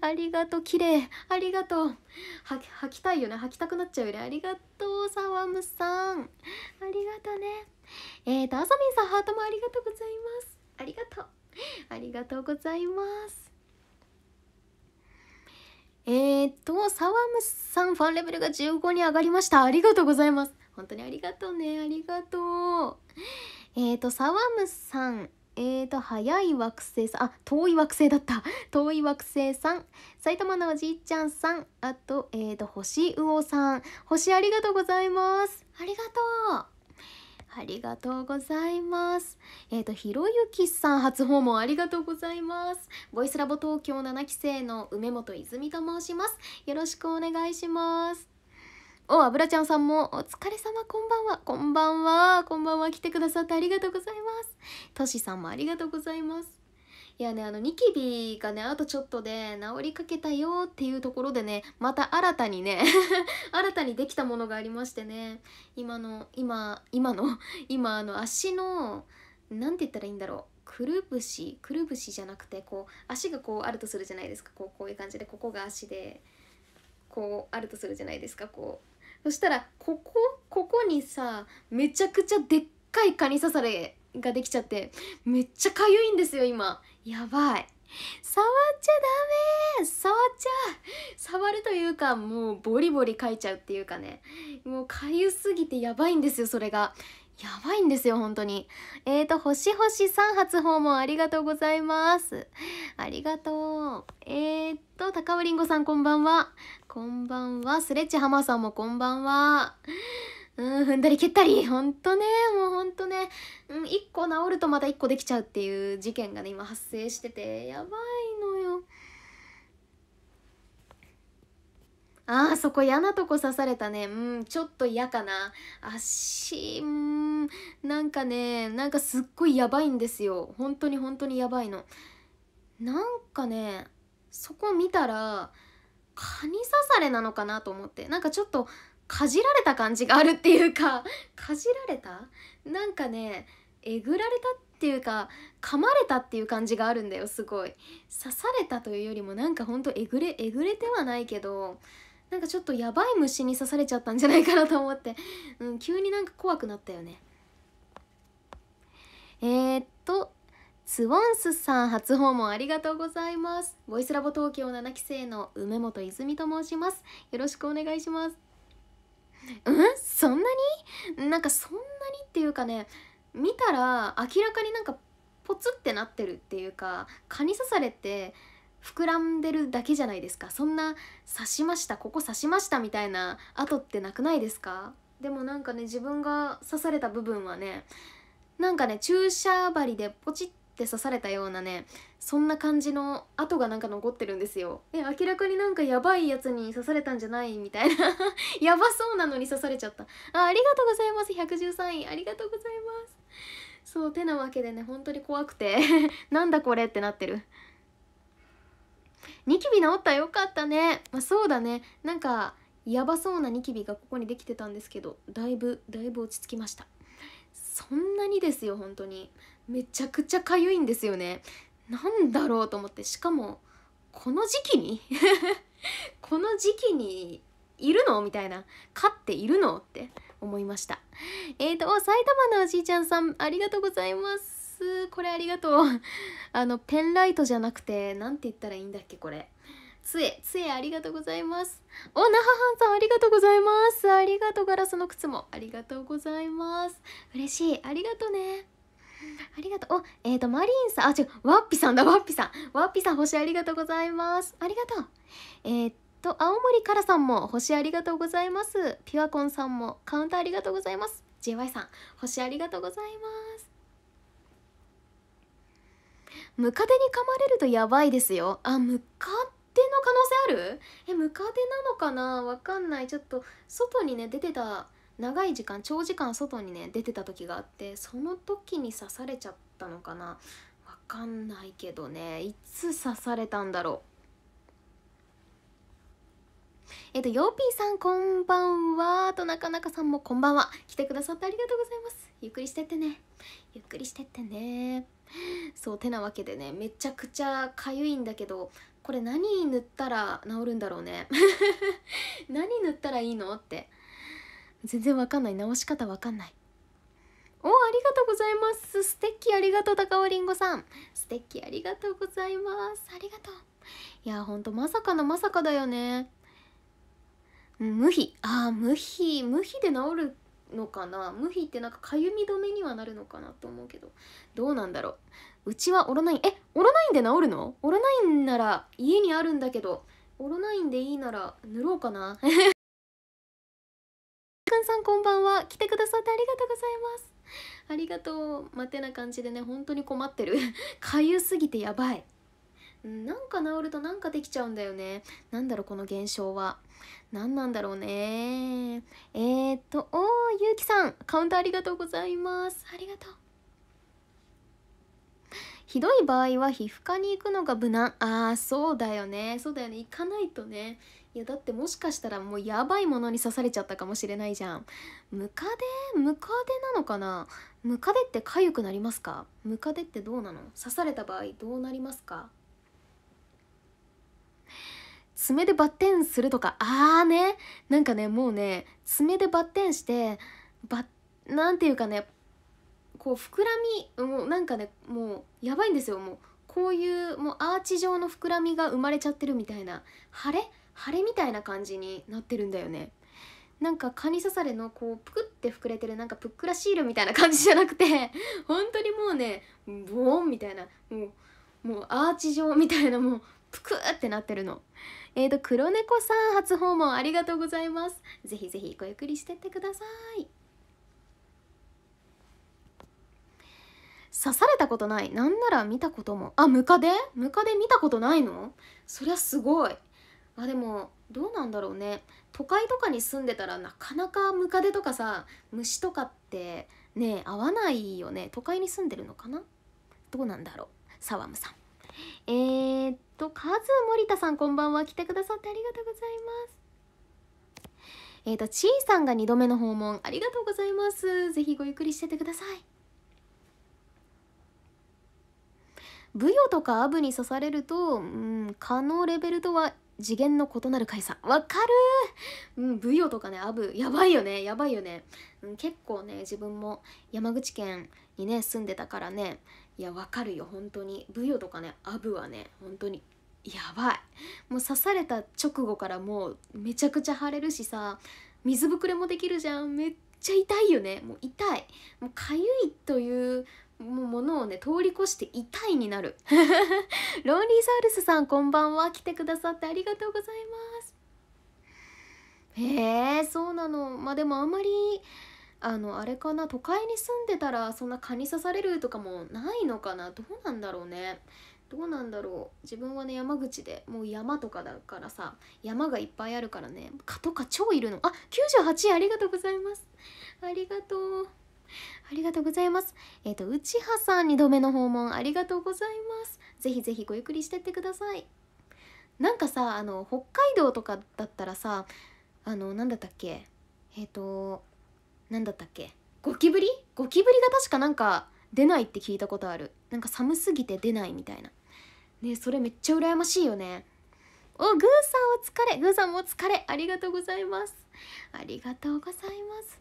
ありがとう綺麗ありがとう吐きたいよね履きたくなっちゃうよねありがとうサワムさんありがとうねえっ、ー、とあさみんさんハートもありがとうございますありがとうありがとうございますえー、っと、サワムさん、ファンレベルが15に上がりました。ありがとうございます。本当にありがとうね。ありがとう。えー、っと、サワムさん、えーと、早い惑星さん、あ、遠い惑星だった。遠い惑星さん、埼玉のおじいちゃんさん、あと、えーと、星魚さん。星ありがとうございます。ありがとう。ありがとうございます。えー、と、ひろゆきさん初訪問ありがとうございます。ボイスラボ東京7期生の梅本泉と申します。よろしくお願いします。お油ちゃんさんもお疲れ様こんばんはこんばんはこんばんは来てくださってありがとうございますとしさんもありがとうございますいやねあのニキビがねあとちょっとで治りかけたよっていうところでねまた新たにね 新たにできたものがありましてね今の今今の 今あの足の何て言ったらいいんだろうくるぶしくるぶしじゃなくてこう足がこうあるとするじゃないですかこうこういう感じでここが足でこうあるとするじゃないですかこうそしたらここここにさめちゃくちゃでっかい蚊に刺されができちゃってめっちゃかゆいんですよ今やばい触っちゃダメ触っちゃ触るというかもうボリボリ書いちゃうっていうかねもうかゆすぎてやばいんですよそれがやばいんですよ本当にえーと星星3発訪問ありがとうございますありがとうえーと高尾りんごさんこんばんはこんばんは。スレッチ浜さんもこんばんは。うん、踏んだり蹴ったり。ほんとね、もうほんとね。うん、一個治るとまた一個できちゃうっていう事件がね、今発生してて、やばいのよ。ああ、そこ嫌なとこ刺されたねうんちょっと嫌かな足うんなんかねなんかすっごいやばいんですよ本当に本当にやばいのなんかねそこ見たら蚊に刺されなのかなと思ってなんかちょっとかじられた感じがあるっていうか かじられたなんかねえぐられたっていうか噛まれたっていう感じがあるんだよすごい刺されたというよりもなんかほんとえぐれえぐれてはないけどなんかちょっとやばい虫に刺されちゃったんじゃないかなと思って、うん、急になんか怖くなったよねえー、っとスワンスさん初訪問ありがとうございますボイスラボ東京7期生の梅本泉と申しますよろしくお願いしますうんそんなになんかそんなにっていうかね見たら明らかになんかポツってなってるっていうか蚊に刺されて膨らんでるだけじゃないですかそんな刺しましたここ刺しましたみたいな跡ってなくないですかでもなんかね自分が刺された部分はねなんかね注射針でポチッって刺されたようなねそんな感じの跡がなんか残ってるんですよえ明らかになんかやばいやつに刺されたんじゃないみたいな やばそうなのに刺されちゃったあありがとうございます113位ありがとうございますそうてなわけでね本当に怖くて なんだこれってなってるニキビ治ったよかったね、まあ、そうだねなんかやばそうなニキビがここにできてたんですけどだいぶだいぶ落ち着きましたそんなにですよ本当にめちゃくちゃ痒いんですよねなんだろうと思ってしかもこの時期に この時期にいるのみたいな飼っているのって思いましたえっ、ー、と埼玉のおじいちゃんさんありがとうございますこれありがとう あのペンライトじゃなくて何て言ったらいいんだっけこれ杖杖ありがとうございますおなははんさんありがとうございますありがとうガラスの靴もありがとうございます嬉しいありがとねありがとう。お、えっ、ー、と、マリンさん、あ、違う、ワッピさんだ、ワッピさん。ワッピさん、星ありがとうございます。ありがとう。えー、っと、青森からさんも、星ありがとうございます。ピュアコンさんも、カウンターありがとうございます。JY さん、星ありがとうございます。ムカデに噛まれるとやばいですよ。あ、ムカデの可能性あるえ、ムカデなのかなわかんない。ちょっと、外にね、出てた長い時間長時間外にね出てた時があってその時に刺されちゃったのかなわかんないけどねいつ刺されたんだろうえっと、ヨーピーさんこんばんはとなかなかさんもこんばんは来てくださってありがとうございますゆっくりしてってねゆっくりしてってねそうてなわけでねめちゃくちゃかゆいんだけどこれ何塗ったら治るんだろうね 何塗ったらいいのって全然わかんない直し方わかんないおありがとうございますステッキありがとう高尾りんごさんステッキありがとうございますありがとういやほんとまさかのまさかだよね無比ああ無比無比で治るのかな無比ってなんかかゆみ止めにはなるのかなと思うけどどうなんだろううちはオロナインえオロナインで治るのオロナインなら家にあるんだけどオロナインでいいなら塗ろうかなくんさんこんばんは来てくださってありがとうございますありがとう待てな感じでね本当に困ってる かゆすぎてやばいなんか治るとなんかできちゃうんだよねなんだろうこの現象は何なんだろうねえー、っとおーゆうきさんカウントありがとうございますありがとうひどい場合は皮膚科に行くのが無難ああそうだよねそうだよね行かないとねいやだってもしかしたらもうやばいものに刺されちゃったかもしれないじゃんムカデムカデなのかなムカデって痒くなりますかムカデってどうなの刺された場合どうなりますか爪でバッテンするとかあーねなんかねもうね爪でバッテンしてバなんていうかねこう膨らみもうなんかねもうやばいんですよもうこういうもうアーチ状の膨らみが生まれちゃってるみたいな腫れ腫れみたいな感じになってるんだよねなんか蚊に刺されのこうぷくって膨れてるなんかぷっくらシールみたいな感じじゃなくて 本当にもうねボーンみたいなもうもうアーチ状みたいなもうぷくってなってるのえーと黒猫さん初訪問ありがとうございますぜひぜひごゆっくりしてってください刺されたことないなんなら見たこともあムカデムカデ見たことないのそりゃすごいあでもどうなんだろうね都会とかに住んでたらなかなかムカデとかさ虫とかってね合わないよね都会に住んでるのかなどうなんだろうサワムさんえー、っとカズ森田さんこんばんは来てくださってありがとうございますえー、っとちいさんが2度目の訪問ありがとうございますぜひごゆっくりしててください舞踊とかアブに刺されると、うん、蚊のレベルとは次元の異なる回差わかるうんブヨとかねアブやばいよねやばいよね、うん、結構ね自分も山口県にね住んでたからねいやわかるよ本当にブヨとかねアブはね本当にやばいもう刺された直後からもうめちゃくちゃ腫れるしさ水ぶくれもできるじゃんめっちゃ痛いよねもう痛いもう痒いというも物をね通り越して痛いになる ロンリーサウルスさんこんばんは来てくださってありがとうございますへえそうなのまあでもあんまりあのあれかな都会に住んでたらそんな蚊に刺されるとかもないのかなどうなんだろうねどうなんだろう自分はね山口でもう山とかだからさ山がいっぱいあるからね蚊とか超いるのあ98位ありがとうございますありがとうありがとうございます。えっ、ー、と、内葉さん2度目の訪問ありがとうございます。ぜひぜひごゆっくりしてってください。なんかさ、あの、北海道とかだったらさ、あの、なんだったっけえっ、ー、と、なんだったっけゴキブリゴキブリが確かなんか出ないって聞いたことある。なんか寒すぎて出ないみたいな。ねそれめっちゃ羨ましいよね。お、グーさんお疲れ。グーさんもお疲れ。ありがとうございます。ありがとうございます。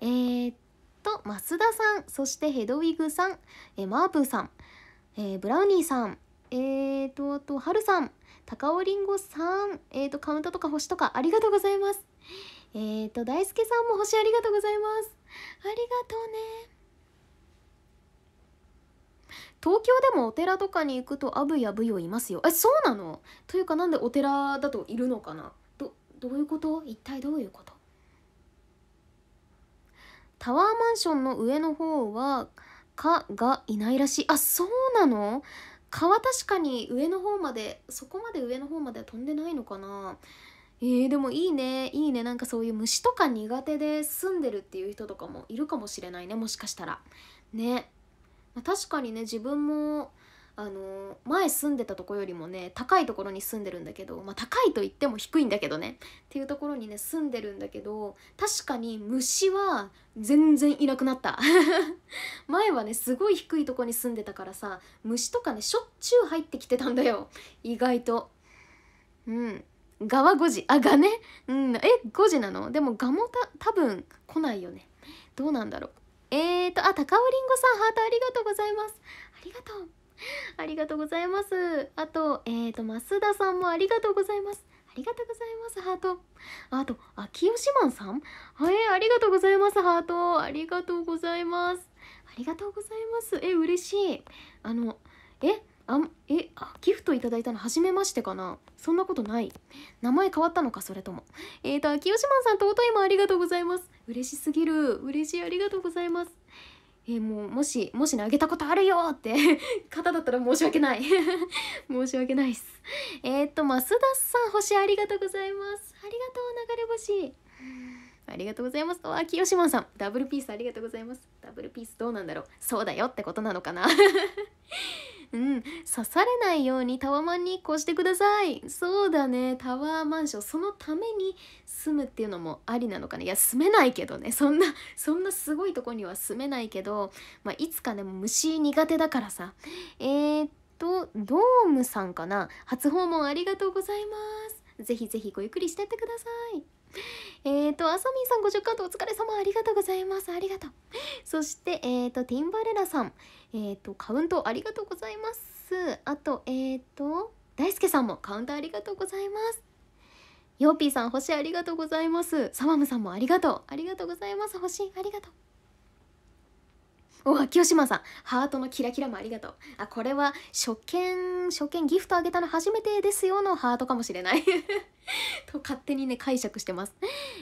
えー、っと増田さんそしてヘドウィグさん、えマーブーさん、えー、ブラウニーさんえーとあとはるさん高尾りんごさんえーとカウントとか星とかありがとうございますえーと大輔さんも星ありがとうございますありがとうね東京でもお寺とかに行くとアブやブヨいますよえそうなのというかなんでお寺だといるのかなどどういうこと一体どういうことタワーマンションの上の方は「蚊がいないらしいあそうなの蚊は確かに上の方までそこまで上の方までは飛んでないのかなえー、でもいいねいいねなんかそういう虫とか苦手で住んでるっていう人とかもいるかもしれないねもしかしたらね、まあ、確かにね自分もあの前住んでたとこよりもね高いところに住んでるんだけど、まあ、高いと言っても低いんだけどねっていうところにね住んでるんだけど確かに虫は全然いなくなった 前はねすごい低いとこに住んでたからさ虫とかねしょっちゅう入ってきてたんだよ意外とうん蛾は5時あ蛾ねうんえ5時なのでも蛾もた多分来ないよねどうなんだろうえーとあ高尾りんごさんハートありがとうございますありがとう ありがとうございます。あと、えっ、ー、と、増田さんもありがとうございます。ありがとうございます、ハート。あと、秋吉マンさんはい、ありがとうございます、ハート。ありがとうございます。ありがとうございます。え、嬉しい。あの、え、あえあギフトいただいたの初めましてかなそんなことない名前変わったのかそれともえーと秋吉マンさんとおといもありがとうございます嬉しすぎる嬉しいありがとうございますえー、もうもしもしねあげたことあるよって 方だったら申し訳ない 申し訳ないっすえー、っと増田さん星ありがとうございますありがとう流れ星ありがとうございます。わ、清島さん、ダブルピースありがとうございます。ダブルピースどうなんだろう。そうだよってことなのかな。うん、刺されないようにタワマンに越してください。そうだね、タワーマンション、そのために住むっていうのもありなのかな。いや、住めないけどね、そんな、そんなすごいとこには住めないけど、まあ、いつかね、虫苦手だからさ。えー、っと、ドームさんかな。初訪問ありがとうございます。ぜひぜひごゆっくりしてってください。えーと、あさみんさん50カートお疲れ様ありがとうございます。ありがとう。そして、えー、と、ティンバレラさん、えー、と、カウントありがとうございます。あと、えっ、ー、と、大輔さんもカウントありがとうございます。ヨーピーさん、星ありがとうございます。サマムさんもありがとう。ありがとうございます。星、ありがとう。おわ、清島さん、ハートのキラキラもありがとう。あ、これは初見、初見ギフトあげたの初めてですよのハートかもしれない と勝手にね、解釈してます。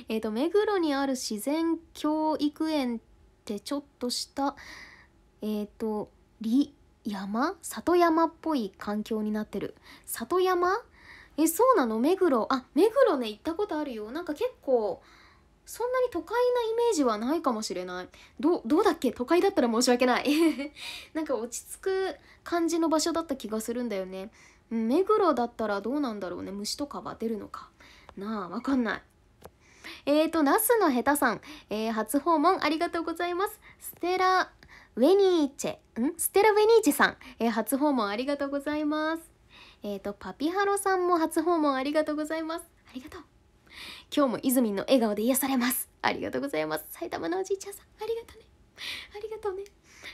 えっ、ー、と、目黒にある自然教育園ってちょっとした、えっ、ー、と、里山里山っぽい環境になってる。里山え、そうなの目黒。あ、目黒ね、行ったことあるよ。なんか結構、そんなに都会なイメージはないかもしれないどどうだっけ都会だったら申し訳ない なんか落ち着く感じの場所だった気がするんだよね目黒だったらどうなんだろうね虫とかは出るのかなあわかんないえーと、ナスのヘタさん、えー、初訪問ありがとうございます。ステラ・ウェニーチェ、んステラ・ウェニーチェさん、えー、初訪問ありがとうございます。えーと、パピハロさんも初訪問ありがとうございます。ありがとう。今日も泉の笑顔で癒されますありがとうございます埼玉のおじいちゃんさんありがとねありがとうね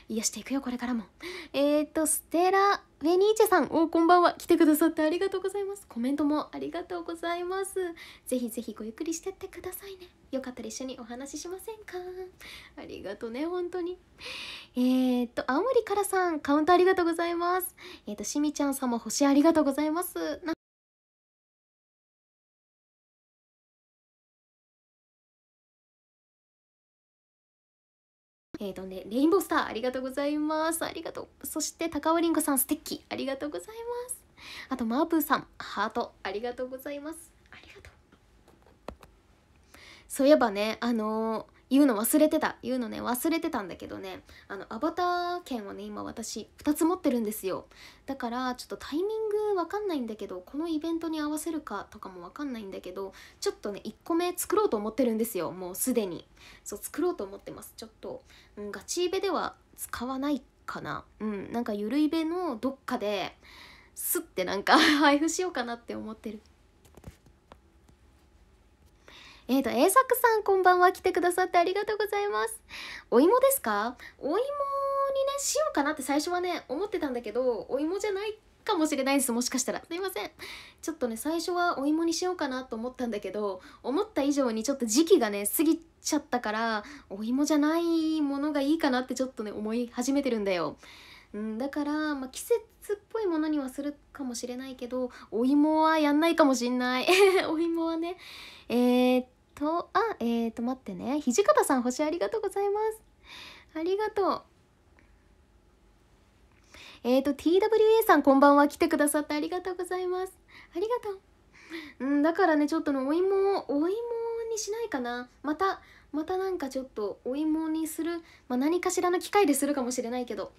癒していくよこれからもえっ、ー、とステラ・ベニーチェさんおこんばんは来てくださってありがとうございますコメントもありがとうございますぜひぜひごゆっくりしてってくださいねよかったら一緒にお話ししませんかありがとね本当にえっ、と青森からさんカウントありがとうございますえっ、としみちゃんさんも星ありがとうございますえー、とね、レインボースター、ありがとうございます。ありがとう。そして、高尾りんごさん、ステッキ、ありがとうございます。あと、マープーさん、ハート、ありがとうございます。ありがとう。そういえばね、あのー言うの忘れてた言うのね忘れてたんだけどねあのアバター券をね今私2つ持ってるんですよだからちょっとタイミングわかんないんだけどこのイベントに合わせるかとかもわかんないんだけどちょっとね1個目作ろうと思ってるんですよもうすでにそう作ろうと思ってますちょっと、うん、ガチイベでは使わないかなうんなんかゆるイベのどっかですってなんか配布しようかなって思ってるえっ、ー、と、A 作さんこんばんは。来てくださってありがとうございます。お芋ですかお芋にね、しようかなって最初はね、思ってたんだけど、お芋じゃないかもしれないです。もしかしたら。すいません。ちょっとね、最初はお芋にしようかなと思ったんだけど、思った以上にちょっと時期がね、過ぎちゃったから、お芋じゃないものがいいかなってちょっとね、思い始めてるんだよ。うん、だから、まあ、季節っぽいものにはするかもしれないけどお芋はやんないかもしんない お芋はねえー、っと、あ、えーと、待ってね。土方さん、星ありがとうございます。ありがとう。えっ、ー、と、TWA さん、こんばんは。来てくださってありがとうございます。ありがとう。うん、だからね、ちょっとね、お芋をお芋にしないかな。また、またなんかちょっと、お芋にする、まあ、何かしらの機会でするかもしれないけど、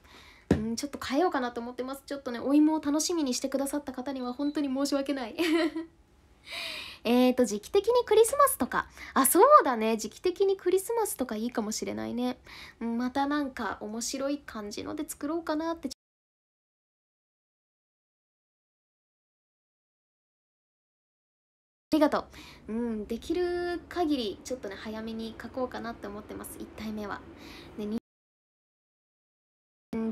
うん、ちょっと変えようかなと思ってます。ちょっとね、お芋を楽しみにしてくださった方には、本当に申し訳ない。えーと、時期的にクリスマスとか。あ、そうだね。時期的にクリスマスとかいいかもしれないね。またなんか面白い感じので作ろうかなって。ありがとう。うん、できる限り、ちょっとね、早めに書こうかなって思ってます。1体目は。ね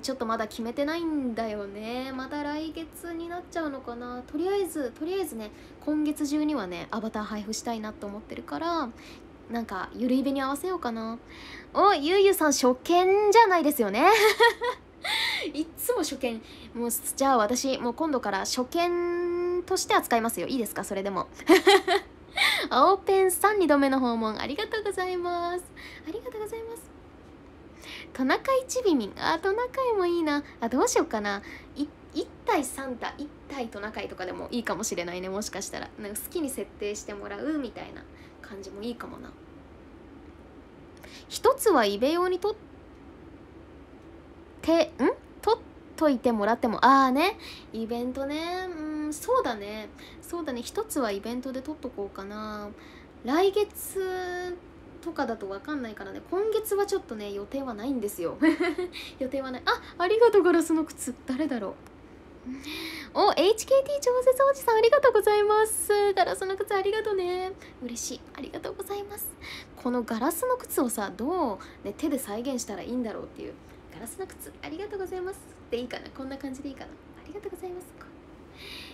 ちょっとまだ決めてないんだよねまた来月になっちゃうのかなとりあえずとりあえずね今月中にはねアバター配布したいなと思ってるからなんかゆるいべに合わせようかなおゆうゆうさん初見じゃないですよね いっつも初見もうじゃあ私もう今度から初見として扱いますよいいですかそれでも 青ペンさん2度目の訪問ありがとうございますありがとうございますトナカイちびみんあトナカイもいいなあどうしようかな1対3対1対トナカイとかでもいいかもしれないねもしかしたらなんか好きに設定してもらうみたいな感じもいいかもな一つはイベ用にとってんとっといてもらってもああねイベントねうんそうだねそうだね一つはイベントでとっとこうかな来月とかだと分かんないからね今月はちょっとね予定はないんですよ 予定はないあありがとうガラスの靴誰だろうお HKT 調節おじさんありがとうございますガラスの靴ありがとうね嬉しいありがとうございますこのガラスの靴をさどう、ね、手で再現したらいいんだろうっていうガラスの靴ありがとうございますでいいかなこんな感じでいいかなありがとうございます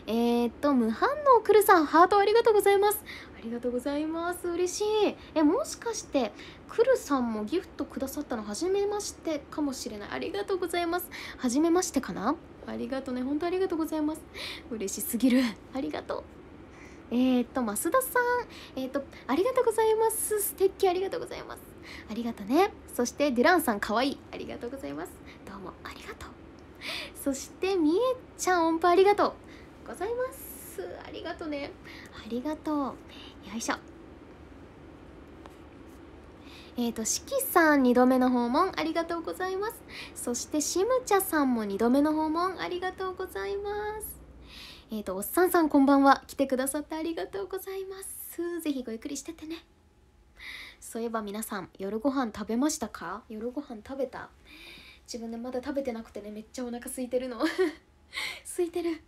えー、っと無反応くるさんハートありがとうございますりがとうございます嬉しいえもしかしてくるさんもギフトくださったの初めましてかもしれないありがとうございます初めましてかなありがとうね本当ありがとうございます嬉しすぎるありがとうえっ、と、増田さん。えっ、と、ありがとうございます。素敵ありがとうございます。ありがとね。そして、デュランさん、かわいい。ありがとうございます。どうもありがとう。そして、みえちゃん、音符ありがとう。ございます。ありがとね。ありがとう。よいしょえっ、ー、と、しきさん2度目の訪問ありがとうございます。そして、しむちゃさんも2度目の訪問ありがとうございます。えっ、ー、と、おっさんさんこんばんは。来てくださってありがとうございます。ぜひごゆっくりしててね。そういえば皆さん、夜ご飯食べましたか夜ご飯食べた自分でまだ食べてなくてね、めっちゃお腹空いてるの。空いてる。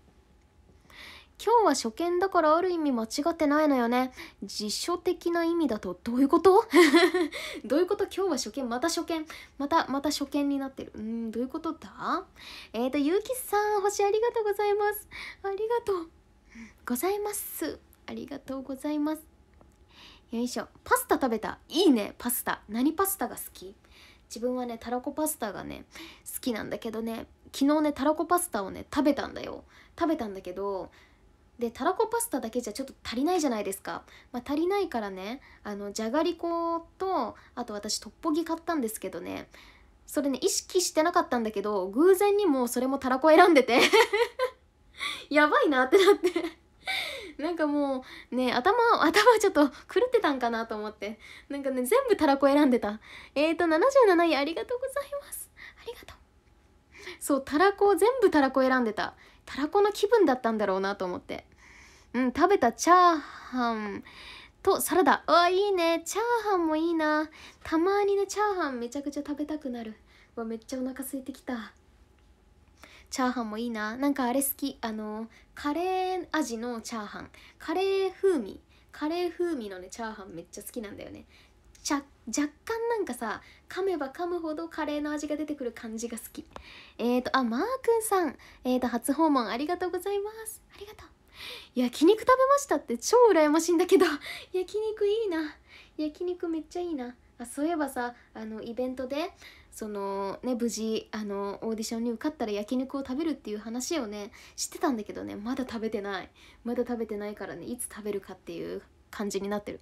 今日は初見だからある意味間違ってないのよね。辞書的な意味だとどういうこと どういうこと今日は初見また初見またまた初見になってる。うん、どういうことだえっ、ー、と、ゆうきさん、星ありがとうございます。ありがとうございます。ありがとうございます。よいしょ。パスタ食べた。いいね、パスタ。何パスタが好き自分はねたらこパスタがね好きなんだけどね昨日ねたらこパスタをね食べたんだよ食べたんだけどでたらこパスタだけじゃちょっと足りないじゃないですか、まあ、足りないからねあのじゃがりことあと私トッポギ買ったんですけどねそれね意識してなかったんだけど偶然にもそれもたらこ選んでて やばいなってなってなんかもうね頭頭ちょっと狂ってたんかなと思ってなんかね全部たらこ選んでたえーと77位ありがとうございますありがとうそうたらこ全部たらこ選んでたたらこの気分だったんだろうなと思ってうん食べたチャーハンとサラダうわいいねチャーハンもいいなたまにねチャーハンめちゃくちゃ食べたくなるわめっちゃお腹空いてきたチャーハンもいいななんかあれ好きあのカレー味のチャーハンカレー風味カレー風味のねチャーハンめっちゃ好きなんだよね若干なんかさ噛めば噛むほどカレーの味が出てくる感じが好きえっ、ー、とあマー君さんえっ、ー、と初訪問ありがとうございますありがとう焼肉食べましたって超羨ましいんだけど 焼肉いいな焼肉めっちゃいいなあそういえばさあのイベントでそのね無事あのオーディションに受かったら焼肉を食べるっていう話をね知ってたんだけどねまだ食べてないまだ食べてないからねいつ食べるかっていう感じになってる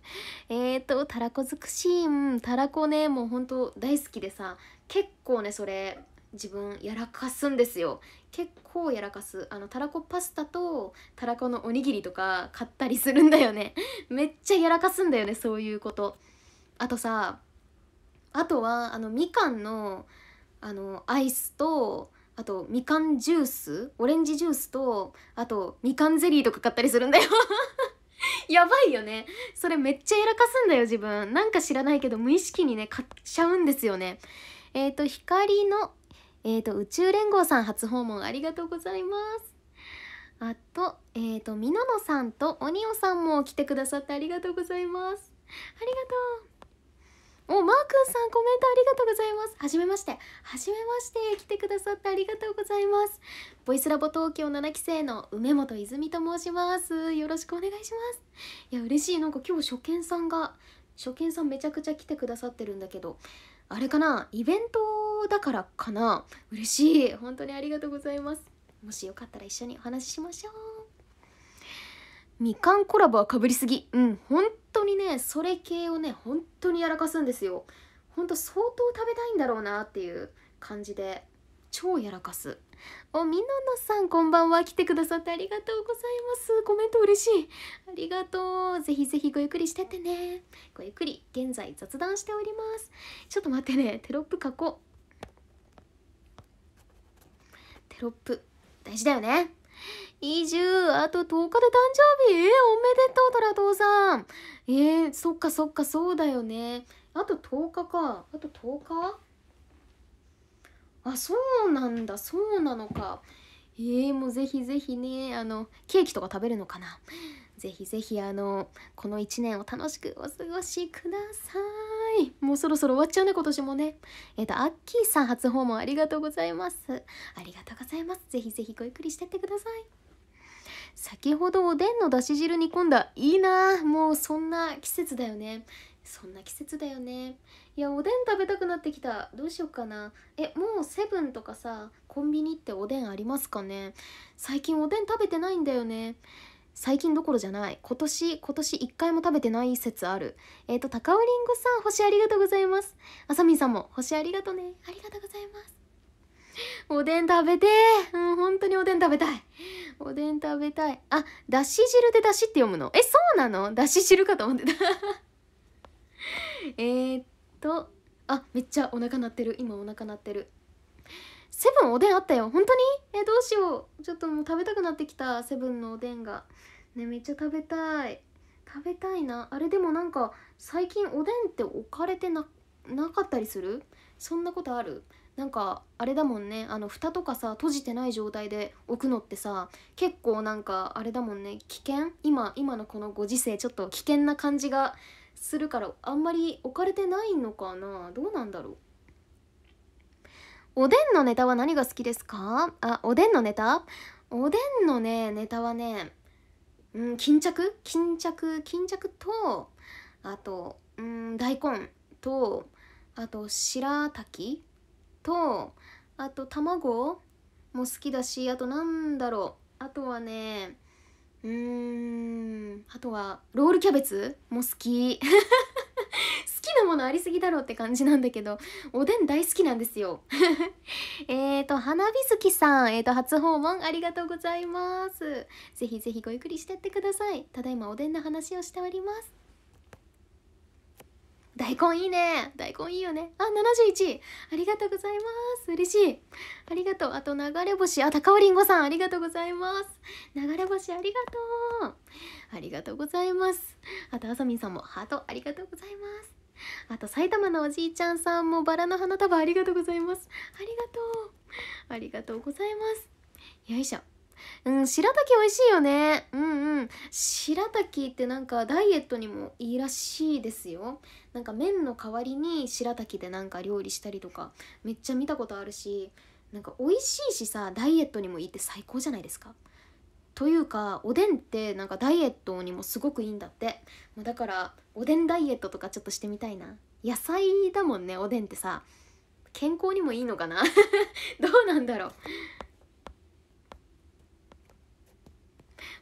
えーとたらこ尽くしんたらこねもうほんと大好きでさ結構ねそれ自分やらかすんですよ結構やらかすあのたらこパスタとたらこのおにぎりとか買ったりするんだよねめっちゃやらかすんだよねそういうことあとさあとはあのみかんのあのアイスとあとみかんジュースオレンジジュースとあとみかんゼリーとか買ったりするんだよ やばいよねそれめっちゃやらかすんだよ自分なんか知らないけど無意識にね買っちゃうんですよねえっ、ー、と光のえっ、ー、と宇宙連合さん初訪問ありがとうございますあとえっ、ー、とみののさんとおにおさんも来てくださってありがとうございますありがとうおマー君さんコメントありがとうございますはじめましてはじめまして来てくださってありがとうございますボイスラボ東京7期生の梅本泉と申しますよろしくお願いしますいや嬉しいなんか今日初見さんが初見さんめちゃくちゃ来てくださってるんだけどあれかなイベントだからかな嬉しい本当にありがとうございますもしよかったら一緒にお話ししましょうみかんコラボはかぶりすぎうん本当にねそれ系をね本当にやらかすんですよほんと相当食べたいんだろうなっていう感じで超やらかすおみののさんこんばんは来てくださってありがとうございますコメント嬉しいありがとうぜひぜひごゆっくりしてってねごゆっくり現在雑談しておりますちょっと待ってねテロップ書こうテロップ大事だよね移住あと10日で誕生日えー、おめでとう、トラトーさん。えー、そっかそっか、そうだよね。あと10日か。あと10日あ、そうなんだ、そうなのか。えー、もうぜひぜひね、あの、ケーキとか食べるのかな。ぜひぜひあのこの1年を楽しくお過ごしくださいもうそろそろ終わっちゃうね今年もねえっ、ー、とアッキーさん初訪問ありがとうございますありがとうございますぜひぜひごゆっくりしてってください先ほどおでんのだし汁煮込んだいいなもうそんな季節だよねそんな季節だよねいやおでん食べたくなってきたどうしようかなえもうセブンとかさコンビニっておでんありますかね最近おでん食べてないんだよね最近どころじゃない今年今年一回も食べてない説あるえっ、ー、と高尾りんごさん星ありがとうございますあさみんさんも星ありがとうねありがとうございますおでん食べてうん本当におでん食べたいおでん食べたいあだし汁でだしって読むのえそうなのだし汁かと思ってた えっとあめっちゃお腹鳴ってる今お腹鳴ってるセブンおでんあったよ本当にえどうしようちょっともう食べたくなってきたセブンのおでんがねめっちゃ食べたい食べたいなあれでもなんか最近おでんって置かれてななかったりするそんなことあるなんかあれだもんねあの蓋とかさ閉じてない状態で置くのってさ結構なんかあれだもんね危険今今のこのご時世ちょっと危険な感じがするからあんまり置かれてないのかなどうなんだろうおでんのネタは何が好きですかあ、おでんのネタおでんのね、ネタはね、うん、巾着巾着、巾着と、あと、うん、大根と、あと、白滝と、あと、卵も好きだし、あと、なんだろう。あとはね、うーん、あとは、ロールキャベツも好き。きなものありすぎだろうって感じなんだけどおでん大好きなんですよ えっと花火月さん、えーと、と初訪問ありがとうございますぜひぜひごゆっくりしてってくださいただいまおでんの話をしております大根いいね大根いいよねあ71ありがとうございます嬉しいありがとうあと流れ星あ高尾りんごさんありがとうございます流れ星ありがとうありがとうございますあとあさみんさんもハートありがとうございますあと埼玉のおじいちゃんさんもバラの花束ありがとうございますありがとうありがとうございますよいしょうん白滝美味しいよねうんうん白滝ってなんかダイエットにもいいらしいですよなんか麺の代わりに白滝でなんか料理したりとかめっちゃ見たことあるしなんか美味しいしさダイエットにもいいって最高じゃないですかというかおでんってなんかダイエットにもすごくいいんだってだからおでんダイエットとかちょっとしてみたいな野菜だもんねおでんってさ健康にもいいのかな どうなんだろう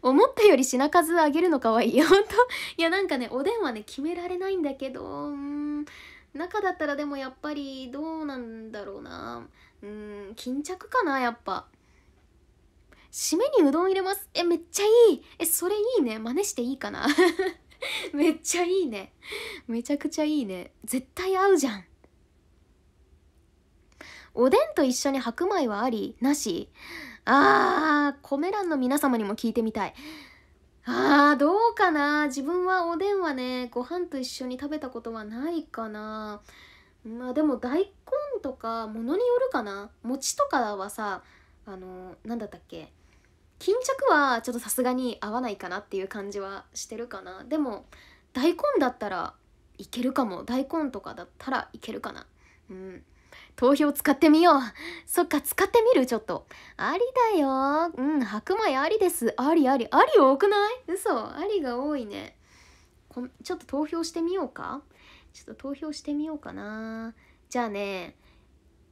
思ったより品数上げるのかわいいよほんといやなんかねおでんはね決められないんだけどうん中だったらでもやっぱりどうなんだろうなうん巾着かなやっぱ。締めにうどん入れますえめっちゃいいえそれいいね真似していいかな めっちゃいいねめちゃくちゃいいね絶対合うじゃんおでんと一緒に白米はありなしあー米欄の皆様にも聞いてみたいあーどうかな自分はおでんはねご飯と一緒に食べたことはないかなまあでも大根とかものによるかな餅とかはさあのー、なんだったっけ巾着はちょっとさすがに合わないかなっていう感じはしてるかなでも大根だったらいけるかも大根とかだったらいけるかなうん投票使ってみよう そっか使ってみるちょっとありだようん白米ありですありありあり多くない嘘ありが多いねこちょっと投票してみようかちょっと投票してみようかなじゃあね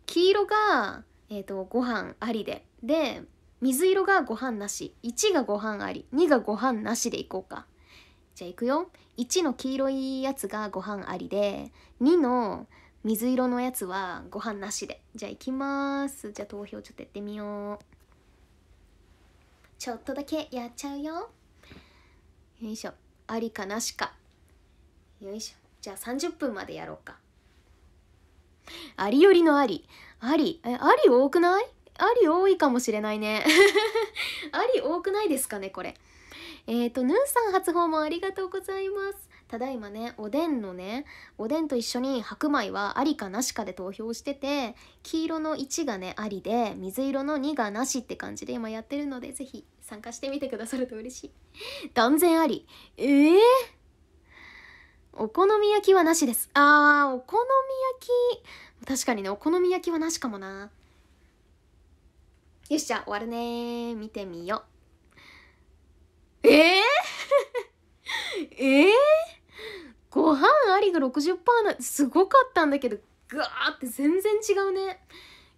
黄色がえっ、ー、とご飯ありでで水色がご飯なし1がご飯あり2がご飯なしでいこうかじゃあいくよ1の黄色いやつがご飯ありで2の水色のやつはご飯なしでじゃあいきますじゃあ投票ちょっとやってみようちょっとだけやっちゃうよよいしょありかなしかよいしょじゃあ30分までやろうかありよりのありありえあり多くないあり多いかもしれないね。あり多くないですかね、これ。えっ、ー、と、ヌーさん初訪問ありがとうございます。ただいまね、おでんのね、おでんと一緒に白米はありかなしかで投票してて、黄色の1がね、ありで、水色の2がなしって感じで今やってるので、ぜひ参加してみてくださると嬉しい。断然あり。ええーお好み焼きはなしです。あー、お好み焼き。確かにね、お好み焼きはなしかもな。よっしゃ終わるね見てみようえー、え えー、ご飯ありが60%なすごかったんだけどガーって全然違うね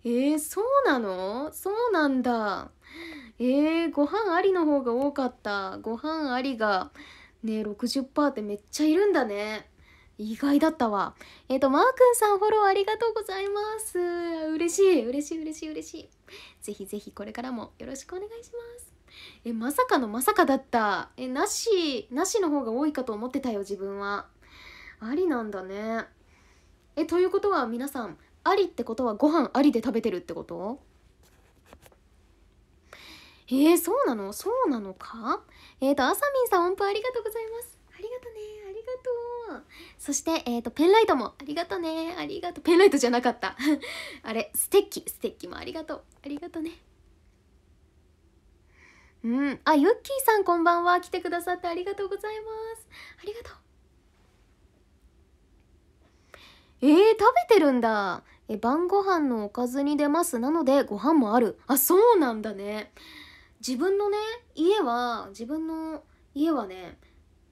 えー、そうなのそうなんだえー、ご飯ありの方が多かったご飯ありがね60%ってめっちゃいるんだね意外だったわ。えっ、ー、と、マー君さんフォローありがとうございます。嬉しい、嬉しい、嬉しい、嬉しい。ぜひぜひこれからもよろしくお願いします。え、まさかのまさかだった。え、なし、なしの方が多いかと思ってたよ、自分は。ありなんだね。え、ということは皆さん、ありってことはご飯ありで食べてるってことえー、そうなのそうなのかえっ、ー、と、あさみんさん音符ありがとうございます。ありがとねそして、えーと、とペンライトもありがとねありがとうペンライトじゃなかった あれステッキステッキもありがとうありがとねうんあユッキーさんこんばんは来てくださってありがとうございますありがとうえー、食べてるんだえ晩ご飯のおかずに出ますなのでご飯もあるあそうなんだね自分のね家は自分の家はね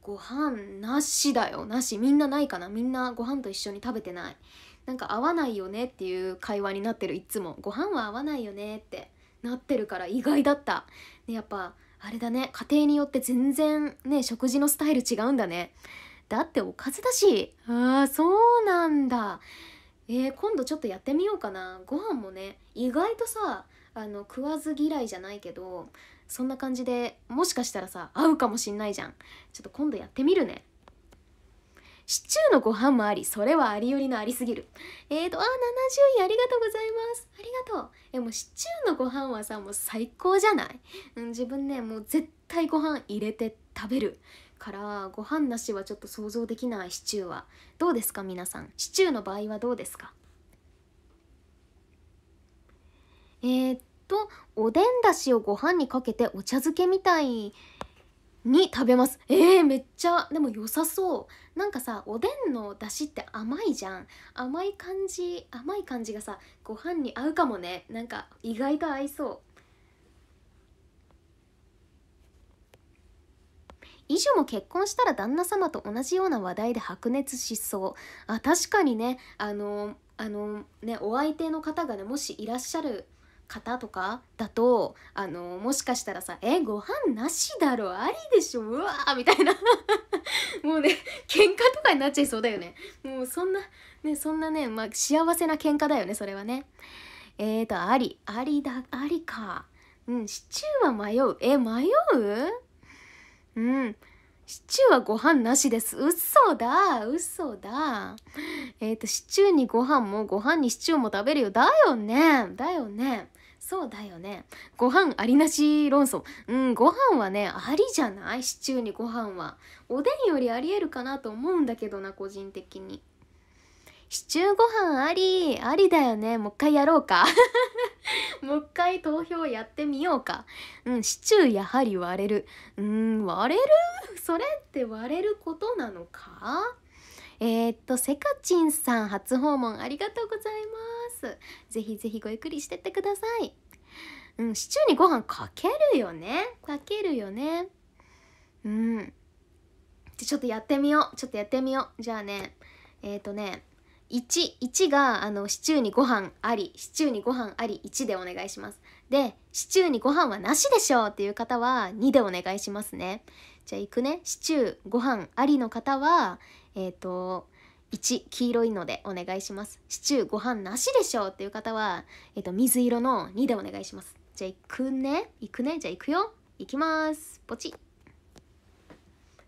ご飯なしだよなしみんなないかなみんなご飯と一緒に食べてないなんか合わないよねっていう会話になってるいつもご飯は合わないよねってなってるから意外だった、でやっぱあれだね家庭によって全然ね食事のスタイル違うんだねだっておかずだしああそうなんだえー、今度ちょっとやってみようかなご飯もね意外とさあの食わず嫌いじゃないけどそんな感じでもしかしたらさ合うかもしんないじゃんちょっと今度やってみるねシチューのご飯もありそれはありよりのありすぎるえーとあー70位ありがとうございますありがとうえもうシチューのご飯はさもう最高じゃない、うん、自分ねもう絶対ご飯入れて食べるからご飯なしはちょっと想像できないシチューはどうですか皆さんシチューの場合はどうですかえー、っとおでんだしをご飯にかけてお茶漬けみたいに食べますえー、めっちゃでも良さそうなんかさおでんのだしって甘いじゃん甘い感じ甘い感じがさご飯に合うかもねなんか意外と合いそう以上も結婚したら旦那様と同じような話題で白熱しそうあ確かにねあのあのねお相手の方がねもしいらっしゃる方とかだとあのもしかしたらさ「えご飯なしだろありでしょうわ」みたいな もうね喧嘩とかになっちゃいそうだよねもうそんなねそんなね、まあ、幸せな喧嘩だよねそれはねえーとありありだありかうんシチューは迷うえ迷ううんシチューはご飯なしです。嘘だ、嘘だ。えっ、ー、と、シチューにご飯も、ご飯にシチューも食べるよ。だよね、だよね。そうだよねご飯ありなし論争うんご飯はねありじゃないシチューにご飯はおでんよりありえるかなと思うんだけどな個人的にシチューご飯ありありだよねもう一回やろうか もう一回投票やってみようかうんシチューやはり割れるうん割れるそれって割れることなのかえー、っとセカチンさん初訪問ありがとうございますぜひぜひごゆっくりしてってくださいうんシチューにご飯かけるよねかけるよねうんちょっとやってみようちょっとやってみようじゃあねえー、っとね 1, 1があのシチューにご飯ありシチューにご飯あり1でお願いしますでシチューにご飯はなしでしょうっていう方は2でお願いしますねじゃあいくねシチューご飯ありの方はえっ、ー、と1黄色いのでお願いしますシチューご飯なしでしょうっていう方は、えっ、ー、と水色の2でお願いしますじゃあ行くね行くねじゃあ行くよ行きますポチ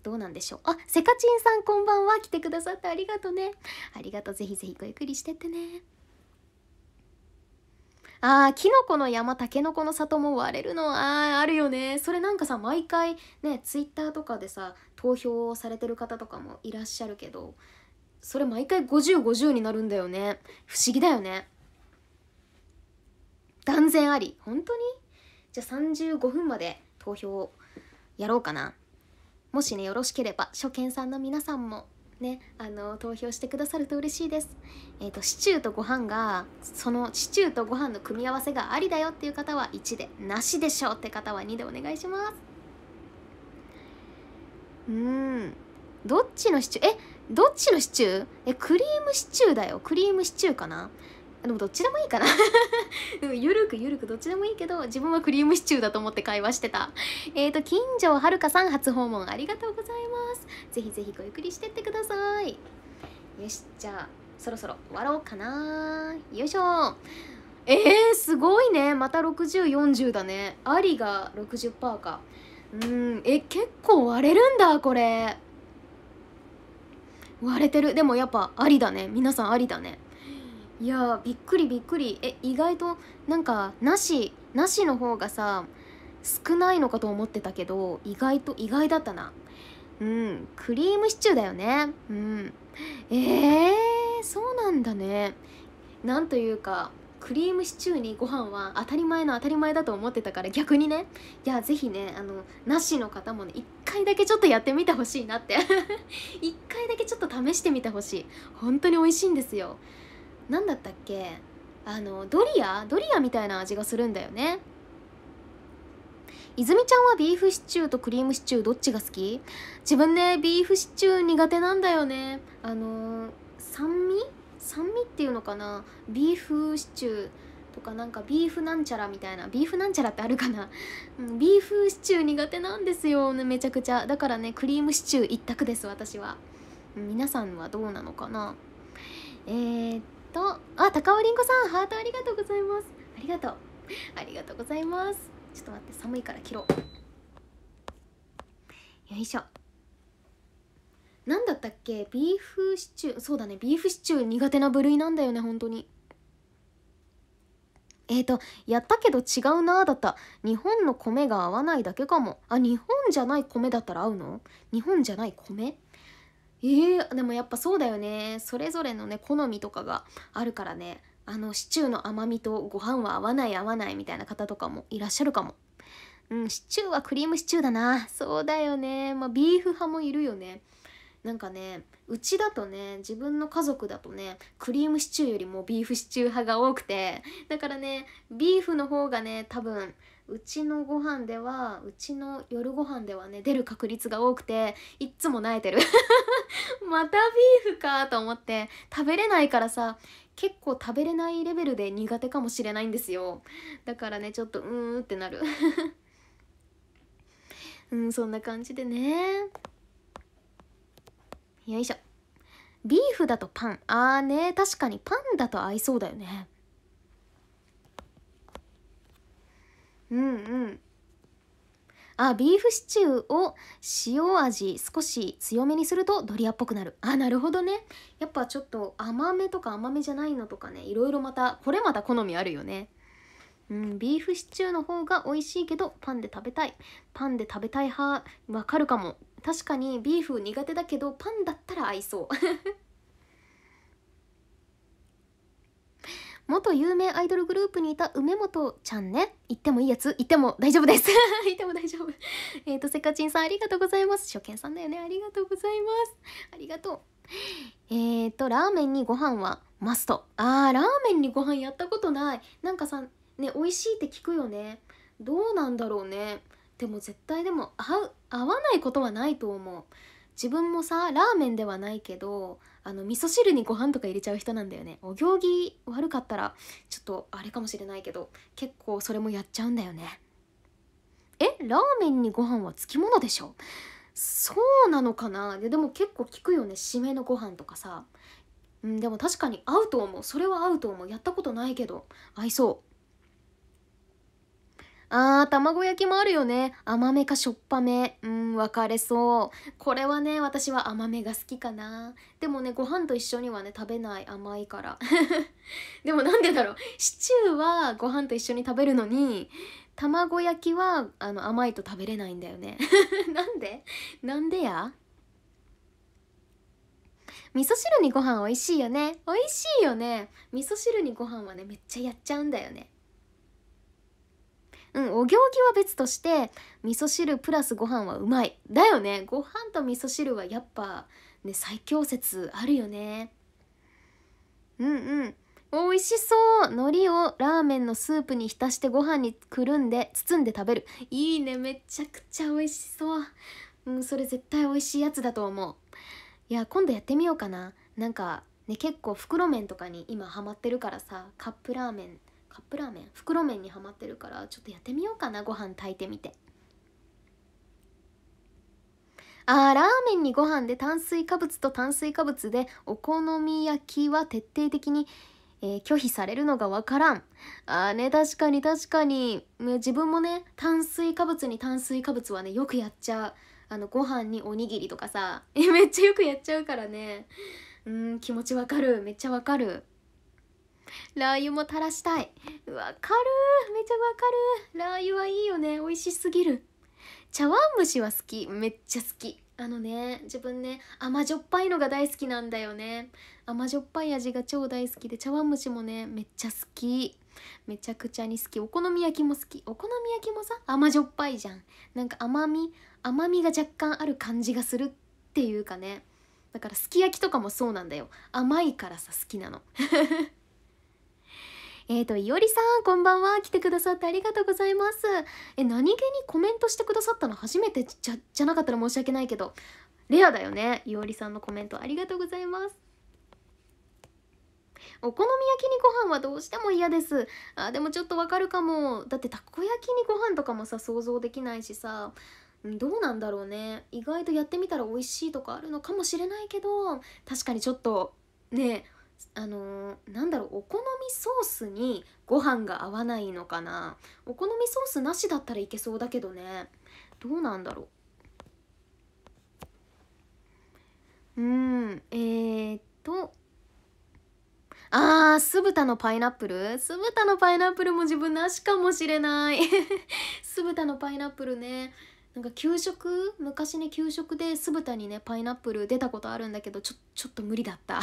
どうなんでしょうあセカチンさんこんばんは来てくださってありがとうねありがとうぜひぜひごゆっくりしてってねあーキノコの山たけのこの里も割れるのああるよねそれなんかさ毎回ねツイッターとかでさ投票をされてる方とかもいらっしゃるけどそれ毎回5050になるんだよね不思議だよね断然あり本当にじゃあ35分まで投票をやろうかなもしねよろしければ初見さんの皆さんもねあの投票してくださると嬉しいですえっ、ー、とシチューとご飯がそのシチューとご飯の組み合わせがありだよっていう方は1でなしでしょうって方は2でお願いしますうんどっちのシチューえどっちのシチューえクリームシチューだよクリームシチューかなでもどっちでもいいかな ゆるくゆるくどっちでもいいけど自分はクリームシチューだと思って会話してたえっ、ー、と金城はるかさん初訪問ありがとうございますぜひぜひごゆっくりしてってくださいよしじゃあそろそろ終わろうかなよいしょえー、すごいねまた6040だねありが60%かうんえ結構割れるんだこれ割れてるでもやっぱありだね皆さんありだねいやびっくりびっくりえ意外となんかなしなしの方がさ少ないのかと思ってたけど意外と意外だったなうんクリームシチューだよねうんえー、そうなんだねなんというかクリームシチューにご飯は当たり前の当たり前だと思ってたから逆にねいや是非ねあのなしの方もね1回だけちょっとやってみてほしいなって1 回だけちょっと試してみてほしい本当に美味しいんですよ何だったっけあのドリアドリアみたいな味がするんだよね泉ちゃんはビーフシチューとクリームシチューどっちが好き自分ねビーフシチュー苦手なんだよねあのー、酸味酸味っていうのかなビーフシチューとかなんかビーフなんちゃらみたいなビーフなんちゃらってあるかな、うん、ビーフシチュー苦手なんですよ、ね、めちゃくちゃだからねクリームシチュー一択です私は、皆さんはどうなのかなえー、っとあ高尾りんごさんハートありがとうございますありがとうありがとうございますちょっと待って寒いから切ろうよいしょ何だったっけビーフシチューそうだねビーフシチュー苦手な部類なんだよね本当にえーとやったけど違うなーだった日本の米が合わないだけかもあ日本じゃない米だったら合うの日本じゃない米えー、でもやっぱそうだよねそれぞれのね好みとかがあるからねあのシチューの甘みとご飯は合わない合わないみたいな方とかもいらっしゃるかもうんシチューはクリームシチューだなそうだよねまあビーフ派もいるよねなんかねうちだとね自分の家族だとねクリームシチューよりもビーフシチュー派が多くてだからねビーフの方がね多分うちのご飯ではうちの夜ご飯ではね出る確率が多くていっつも萎えてる またビーフかと思って食べれないからさ結構食べれないレベルで苦手かもしれないんですよだからねちょっとうーんってなる うんそんな感じでねよいしょビーフだとパンあーね確かにパンだと合いそうだよねうんうんあビーフシチューを塩味少し強めにするとドリアっぽくなるあなるほどねやっぱちょっと甘めとか甘めじゃないのとかねいろいろまたこれまた好みあるよねうんビーフシチューの方が美味しいけどパンで食べたいパンで食べたい派わかるかも確かにビーフ苦手だけどパンだったら合いそう 元有名アイドルグループにいた梅本ちゃんね行ってもいいやつ行っても大丈夫です言 っても大丈夫えっ、ー、とせかちんさんありがとうございます初見さんだよねありがとうございますありがとうえっ、ー、とラーメンにご飯はマストあーラーメンにご飯やったことないなんかさね美味しいって聞くよねどうなんだろうねでも絶対でも合う合わないことはないと思う自分もさラーメンではないけどあの味噌汁にご飯とか入れちゃう人なんだよねお行儀悪かったらちょっとあれかもしれないけど結構それもやっちゃうんだよねえラーメンにご飯はつきものでしょそうなのかなでも結構聞くよね締めのご飯とかさうんでも確かに合うと思うそれは合うと思うやったことないけど合いそうあー、卵焼きもあるよね。甘めかしょっぱめ。うん、分かれそう。これはね、私は甘めが好きかな。でもね、ご飯と一緒にはね、食べない。甘いから。でもなんでだろう。シチューはご飯と一緒に食べるのに、卵焼きはあの甘いと食べれないんだよね。なんでなんでや味噌汁にご飯美味しいよね美味しいよね味噌汁にご飯はねめっちゃやっちゃうんだよねうん、お行儀は別として、味噌汁プラスご飯はうまい。だよね。ご飯と味噌汁はやっぱ、ね、最強説あるよね。うんうん。美味しそう海苔をラーメンのスープに浸してご飯にくるんで包んで食べるいいねめちゃくちゃ美味しそううんそれ絶対美味しいやつだと思ういや今度やってみようかななんかね結構袋麺とかに今ハマってるからさカップラーメンカップラーメン袋麺にはまってるからちょっとやってみようかなご飯炊いてみてあーラーメンにご飯で炭水化物と炭水化物でお好み焼きは徹底的に、えー、拒否されるのが分からんあーね確かに確かに自分もね炭水化物に炭水化物はねよくやっちゃうあのご飯におにぎりとかさえ めっちゃよくやっちゃうからねうん気持ちわかるめっちゃわかるラー油も垂らしたい。わかるめちゃわかるラー油はいいよね。美味しすぎる。茶碗蒸しは好き。めっちゃ好き。あのね、自分ね、甘じょっぱいのが大好きなんだよね。甘じょっぱい味が超大好きで、茶碗蒸しもね、めっちゃ好き。めちゃくちゃに好き。お好み焼きも好き。お好み焼きもさ、甘じょっぱいじゃん。なんか甘み、甘みが若干ある感じがするっていうかね。だからすき焼きとかもそうなんだよ。甘いからさ、好きなの。えっ、ー、と、いおりさん、こんばんは。来てくださってありがとうございます。え、何気にコメントしてくださったの初めてじゃ、じゃなかったら申し訳ないけど、レアだよね。いおりさんのコメントありがとうございます。お好み焼きにご飯はどうしても嫌ですあでもちょっとわかるかもだってたこ焼きにご飯とかもさ想像できないしさどうなんだろうね意外とやってみたら美味しいとかあるのかもしれないけど確かにちょっとねあのー、なんだろうお好みソースにご飯が合わないのかなお好みソースなしだったらいけそうだけどねどうなんだろううんえー、っとあー、酢豚のパイナップル酢豚のパイナップルも自分なしかもしれない。酢豚のパイナップルね。なんか給食昔ね給食で酢豚にねパイナップル出たことあるんだけどちょちょっと無理だった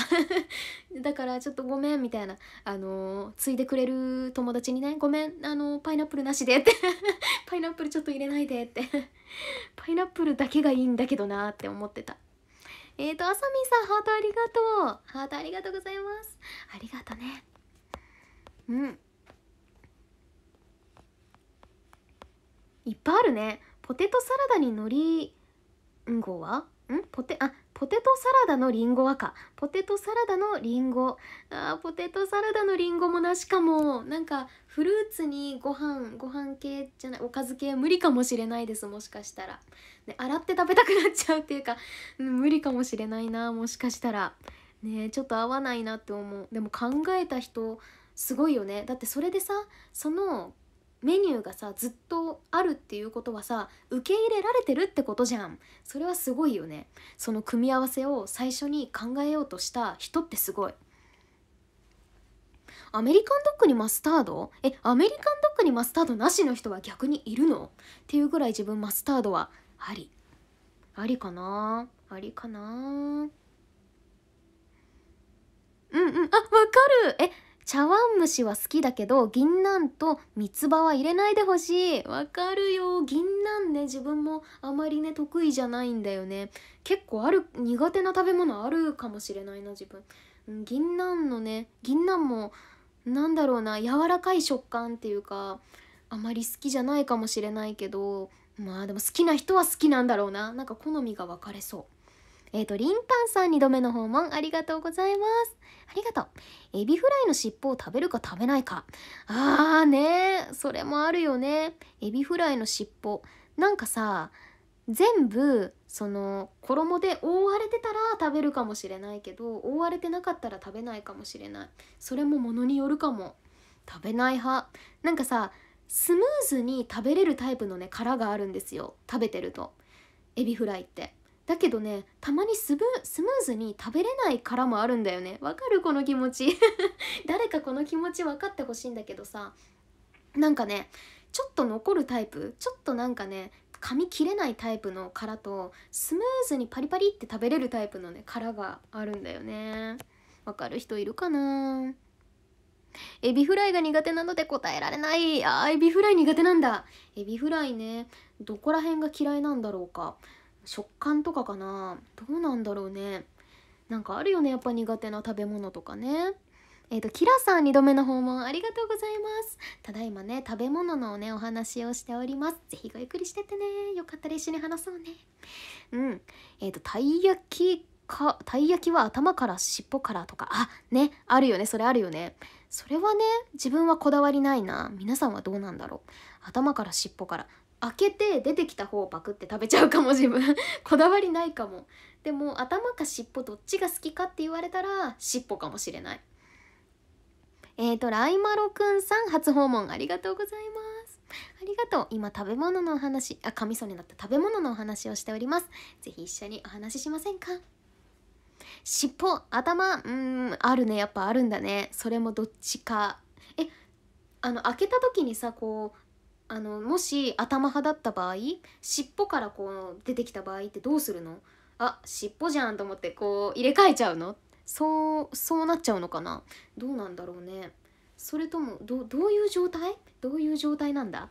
だからちょっとごめんみたいなあのー、ついでくれる友達にねごめんあのー、パイナップルなしでって パイナップルちょっと入れないでって パイナップルだけがいいんだけどなって思ってたえーとあさみさんハートありがとうハートありがとうございますありがとねうんいっぱいあるねポテトサラダにのりんごはんポテあポテトサラダのりんごはかポテトサラダのりんごあポテトサラダのりんごもなしかもなんかフルーツにご飯ご飯系じゃないおかず系無理かもしれないですもしかしたら、ね、洗って食べたくなっちゃうっていうか、うん、無理かもしれないなもしかしたらねちょっと合わないなって思うでも考えた人すごいよねだってそれでさそのメニューがさずっとあるっていうことはさ受け入れられてるってことじゃんそれはすごいよねその組み合わせを最初に考えようとした人ってすごいアメリカンドッグにマスタードえアメリカンドッグにマスタードなしの人は逆にいるのっていうぐらい自分マスタードはありありかなありかなうんうんあわかるえ茶碗蒸しは好きだけど銀杏と三つ葉は入れないでほしいわかるよ銀杏ね自分もあまりね得意じゃないんだよね結構ある苦手な食べ物あるかもしれないな自分銀杏のね銀杏もなんだろうな柔らかい食感っていうかあまり好きじゃないかもしれないけどまあでも好きな人は好きなんだろうななんか好みが分かれそうえっ、ー、と、リンタンさん2度目の訪問ありがとうございます。ありがとう。エビフライの尻尾を食べるか食べないか。あーねそれもあるよね。エビフライの尻尾。なんかさ、全部、その、衣で覆われてたら食べるかもしれないけど、覆われてなかったら食べないかもしれない。それもものによるかも。食べない派。なんかさ、スムーズに食べれるタイプのね、殻があるんですよ。食べてると。エビフライって。だけどねたまにスムーズに食べれないからもあるんだよねわかるこの気持ち 誰かこの気持ち分かってほしいんだけどさなんかねちょっと残るタイプちょっとなんかね噛み切れないタイプの殻とスムーズにパリパリって食べれるタイプのね殻があるんだよねわかる人いるかなエビフライが苦手なので答えられないあエビフライ苦手なんだエビフライねどこら辺が嫌いなんだろうか食感とかかなどうなんだろうねなんかあるよねやっぱ苦手な食べ物とかねえっ、ー、とキラさん2度目の訪問ありがとうございますただいまね食べ物のねお話をしております是非ごゆっくりしててねよかったら一緒に話そうねうんえっ、ー、とたい焼きかたい焼きは頭から尻尾からとかあねあるよねそれあるよねそれはね自分はこだわりないな皆さんはどうなんだろう頭から尻尾から開けて出てきた方をパクって食べちゃうかも自分 こだわりないかもでも頭か尻尾どっちが好きかって言われたら尻尾かもしれないえーとライマロくんさん初訪問ありがとうございますありがとう今食べ物のお話あみそうになった食べ物のお話をしております是非一緒にお話ししませんか尻尾頭うんあるねやっぱあるんだねそれもどっちかえあの開けた時にさこうあのもし頭派だった場合尻尾からこう出てきた場合ってどうするのあ尻尾じゃんと思ってこう入れ替えちゃうのそうそうなっちゃうのかなどうなんだろうねそれともどどういう状態どういう状態なんだ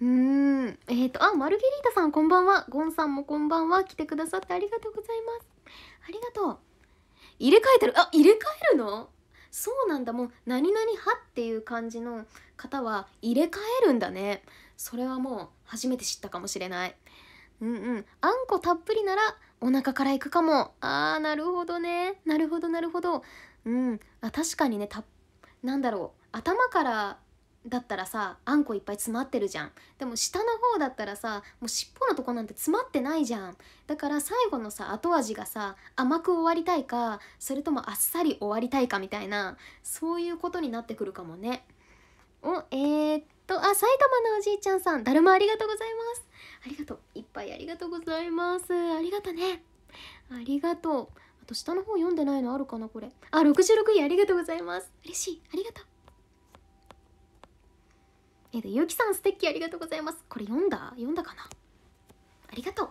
うーんえっ、ー、とあマルゲリータさんこんばんはゴンさんもこんばんは来てくださってありがとうございますありがとう入れ替えてるあ入れ替えるのそうなんだもう何々派っていう感じの方は入れ替えるんだねそれはもう初めて知ったかもしれないうんうんあんこたっぷりならお腹からいくかもあーなるほどねなるほどなるほどうんあ確かにねたなんだろう頭からだったらさあんこいっぱい詰まってるじゃんでも下の方だったらさもう尻尾のとこなんて詰まってないじゃんだから最後のさ後味がさ甘く終わりたいかそれともあっさり終わりたいかみたいなそういうことになってくるかもねおえー、っとあ埼玉のおじいちゃんさんだるまありがとうございますありがとういっぱいありがとうございますありがとねありがとうあと下の方読んでないのあるかなこれあ66位ありがとうございます嬉しいありがとうえっ、ー、と、ゆきさん、ステッキありがとうございます。これ読んだ読んだかなありがとう。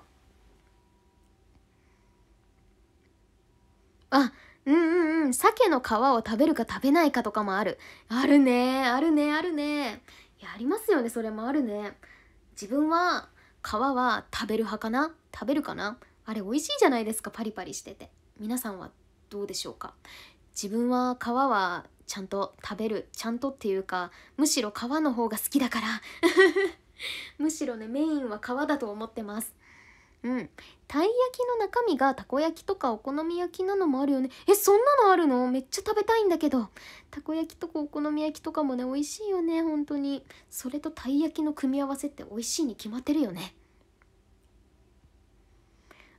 あ、うんうんうん。鮭の皮を食べるか食べないかとかもある。あるねあるねあるねいや、ありますよね。それもあるね。自分は、皮は食べる派かな食べるかなあれ美味しいじゃないですか、パリパリしてて。皆さんはどうでしょうか自分は皮はちゃんと食べるちゃんとっていうかむしろ皮の方が好きだから むしろねメインは皮だと思ってますうんたい焼きの中身がたこ焼きとかお好み焼きなのもあるよねえそんなのあるのめっちゃ食べたいんだけどたこ焼きとかお好み焼きとかもね美味しいよね本当にそれとたい焼きの組み合わせって美味しいに決まってるよね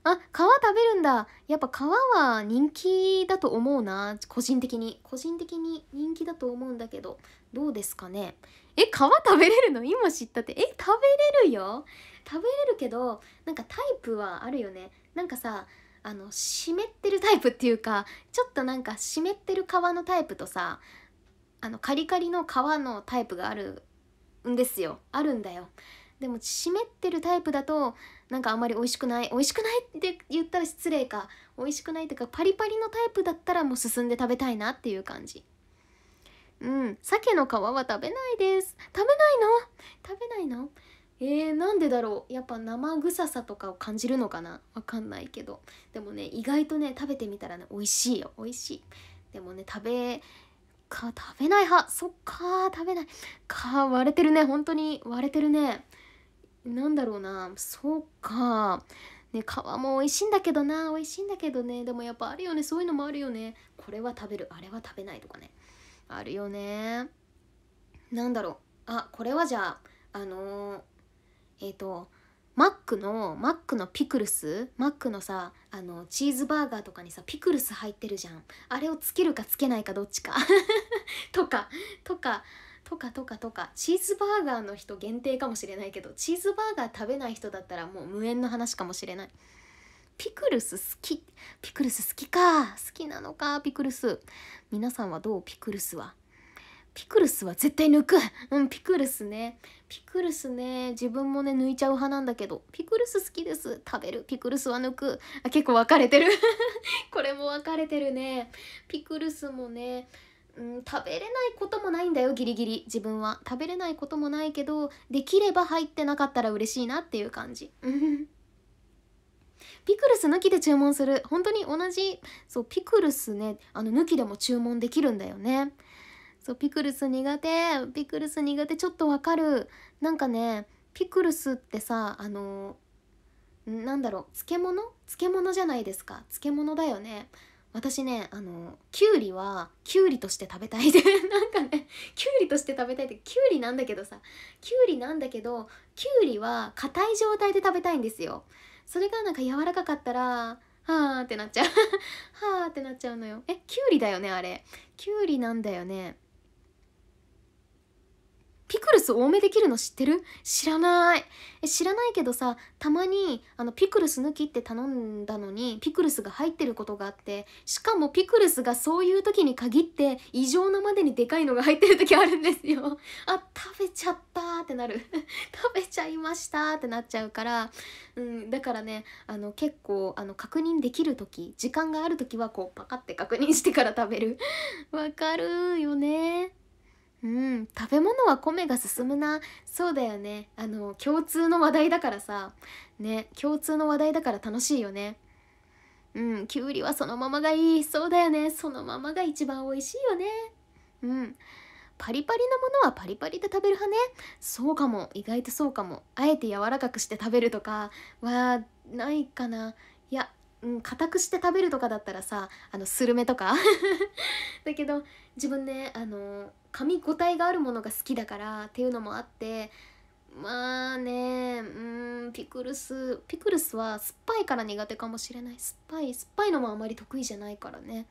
あ、皮食べるんだ。やっぱ皮は人気だと思うな。個人的に。個人的に人気だと思うんだけど、どうですかね。え、皮食べれるの今知ったって。え、食べれるよ。食べれるけど、なんかタイプはあるよね。なんかさ、あの、湿ってるタイプっていうか、ちょっとなんか湿ってる皮のタイプとさ、あの、カリカリの皮のタイプがあるんですよ。あるんだよ。でも湿ってるタイプだとなんかあんまり美味しくない美味しくないって言ったら失礼か美味しくないっていうかパリパリのタイプだったらもう進んで食べたいなっていう感じうん鮭の皮は食べないです食べないの食べないのえー、なんでだろうやっぱ生臭さとかを感じるのかなわかんないけどでもね意外とね食べてみたらね美味しいよ美味しいでもね食べか食べない派そっか食べないか割れてるね本当に割れてるねなんだろうなそうかね皮も美味しいんだけどな美味しいんだけどねでもやっぱあるよねそういうのもあるよねこれは食べるあれは食べないとかねあるよねなんだろうあこれはじゃああのー、えっ、ー、とマックのマックのピクルスマックのさあのチーズバーガーとかにさピクルス入ってるじゃんあれをつけるかつけないかどっちか とかとかとかとかとかチーズバーガーの人限定かもしれないけどチーズバーガー食べない人だったらもう無縁の話かもしれないピクルス好きピクルス好きか好きなのかピクルス皆さんはどうピクルスはピクルスは絶対抜くうんピクルスねピクルスね自分もね抜いちゃう派なんだけどピクルス好きです食べるピクルスは抜くあ結構分かれてる これも分かれてるねピクルスもねうん、食べれないこともないんだよギリギリ自分は食べれないこともないけどできれば入ってなかったら嬉しいなっていう感じ ピクルス抜きで注文する本当に同じそうピクルスねあの抜きでも注文できるんだよねそうピクルス苦手ピクルス苦手ちょっとわかるなんかねピクルスってさあのなんだろう漬物漬物じゃないですか漬物だよね私ねあのきゅうりはきゅうりとして食べたいで なんかねきゅうりとして食べたいってきゅうりなんだけどさきゅうりなんだけどきゅうりは硬い状態で食べたいんですよそれがなんか柔らかかったらはあってなっちゃう はあってなっちゃうのよえきゅうりだよねあれきゅうりなんだよねピクルス多めできるの知ってる知らないえ知らないけどさたまにあのピクルス抜きって頼んだのにピクルスが入ってることがあってしかもピクルスがそういう時に限って異常なまでにでかいのが入ってる時あるんですよ あ食べちゃったってなる 食べちゃいましたってなっちゃうから、うん、だからねあの結構あの確認できる時時間がある時はこうパカって確認してから食べる わかるよねうん食べ物は米が進むなそうだよねあの共通の話題だからさね共通の話題だから楽しいよねうんきゅうりはそのままがいいそうだよねそのままが一番美味しいよねうんパリパリのものはパリパリで食べる派ねそうかも意外とそうかもあえて柔らかくして食べるとかはないかないやうん、固くして食べるとかだったらさあのスルメとか だけど自分ねあの噛み応えがあるものが好きだからっていうのもあってまあねうんピクルスピクルスは酸っぱいから苦手かもしれない酸っぱい酸っぱいのもあまり得意じゃないからね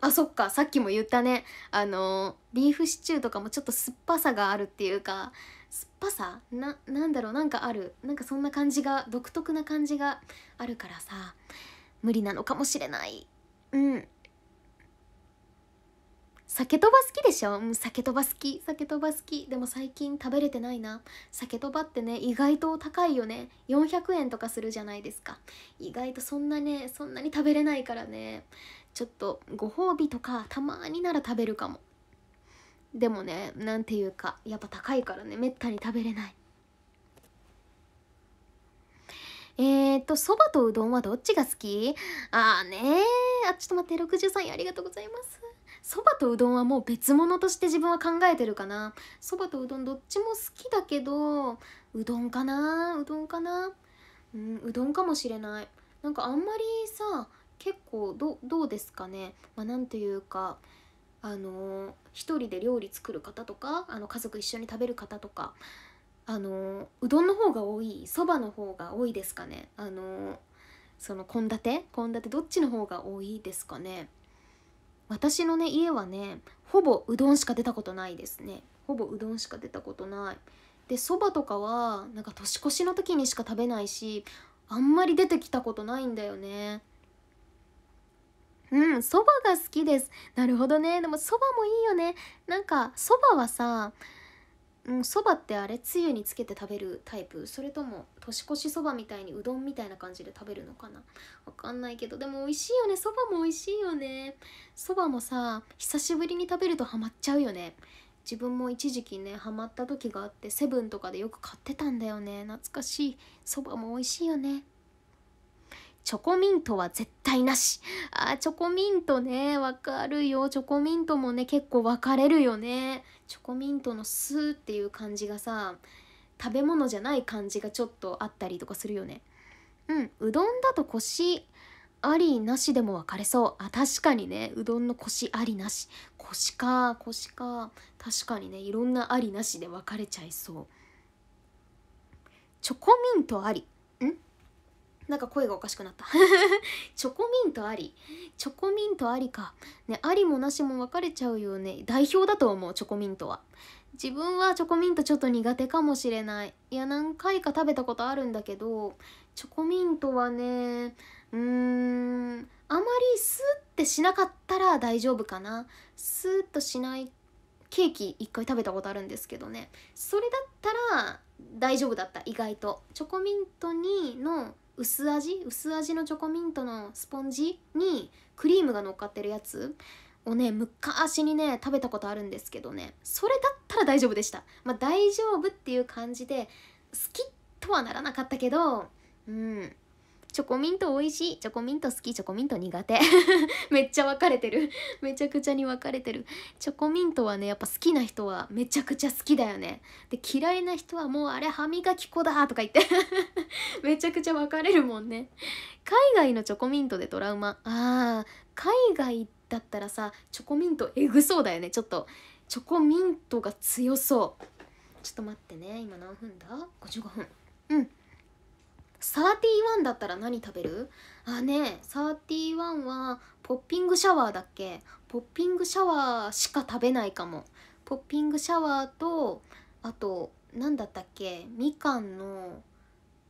あそっかさっきも言ったねあのビーフシチューとかもちょっと酸っぱさがあるっていうか酸っぱさななんだろうなんかあるなんかそんな感じが独特な感じがあるからさ無理なのかもしれないうん酒とば好きでしょ、うん、酒とば好き酒とば好きでも最近食べれてないな酒とばってね意外と高いよね400円とかするじゃないですか意外とそんなねそんなに食べれないからねちょっとご褒美とかたまになら食べるかもでもね何ていうかやっぱ高いからねめったに食べれないえー、っとそばとうどんはどっちが好きああねあちょっと待って63位ありがとうございますそばとうどんはもう別物として自分は考えてるかなそばとうどんどっちも好きだけどうどんかなうどんかなうんうどんかもしれないなんかあんまりさ結構どどうですかねまあなんていうかあのー、一人で料理作る方とかあの家族一緒に食べる方とかあのー、うどんの方が多いそばの方が多いですかねあのー、その献立献立どっちの方が多いですかね私のね家はねほぼうどんしか出たことないですねほぼうどんしか出たことないでそばとかはなんか年越しの時にしか食べないしあんまり出てきたことないんだよねうん、そばが好きです。なるほどね。でもそばもいいよね。なんかそばはさ、そば、蕎麦ってあれつゆにつけて食べるタイプそれとも年越しそばみたいにうどんみたいな感じで食べるのかなわかんないけどでも美味しいよねそばも美味しいよねそばもさ久しぶりに食べるとハマっちゃうよね自分も一時期ねハマった時があってセブンとかでよく買ってたんだよね懐かしいそばも美味しいよねチョコミントは絶対なし。あ、チョコミントね、わかるよ。チョコミントもね、結構分かれるよね。チョコミントのスーっていう感じがさ、食べ物じゃない感じがちょっとあったりとかするよね。うん、うどんだと腰ありなしでも分かれそう。あ、確かにね、うどんの腰ありなし。腰か、腰か。確かにね、いろんなありなしで分かれちゃいそう。チョコミントあり。なんか声がおかしくなった チョコミントありチョコミントありかねありもなしも分かれちゃうよね代表だと思うチョコミントは自分はチョコミントちょっと苦手かもしれないいや何回か食べたことあるんだけどチョコミントはねうーんあまりスッてしなかったら大丈夫かなスーッとしないケーキ一回食べたことあるんですけどねそれだったら大丈夫だった意外とチョコミントにの薄味薄味のチョコミントのスポンジにクリームが乗っかってるやつをね昔にね食べたことあるんですけどねそれだったら大丈夫でした、まあ、大丈夫っていう感じで好きとはならなかったけどうんチョコミント美味しいチョコミント好きチョコミント苦手 めっちゃ分かれてるめちゃくちゃに分かれてるチョコミントはねやっぱ好きな人はめちゃくちゃ好きだよねで嫌いな人はもうあれ歯磨き粉だとか言って めちゃくちゃ分かれるもんね海外のチョコミントでトラウマあー海外だったらさチョコミントエグそうだよねちょっとチョコミントが強そうちょっと待ってね今何分だ55分うん31だったら何食べるあね31はポッピングシャワーだっけポッピングシャワーしか食べないかもポッピングシャワーとあと何だったっけみかんの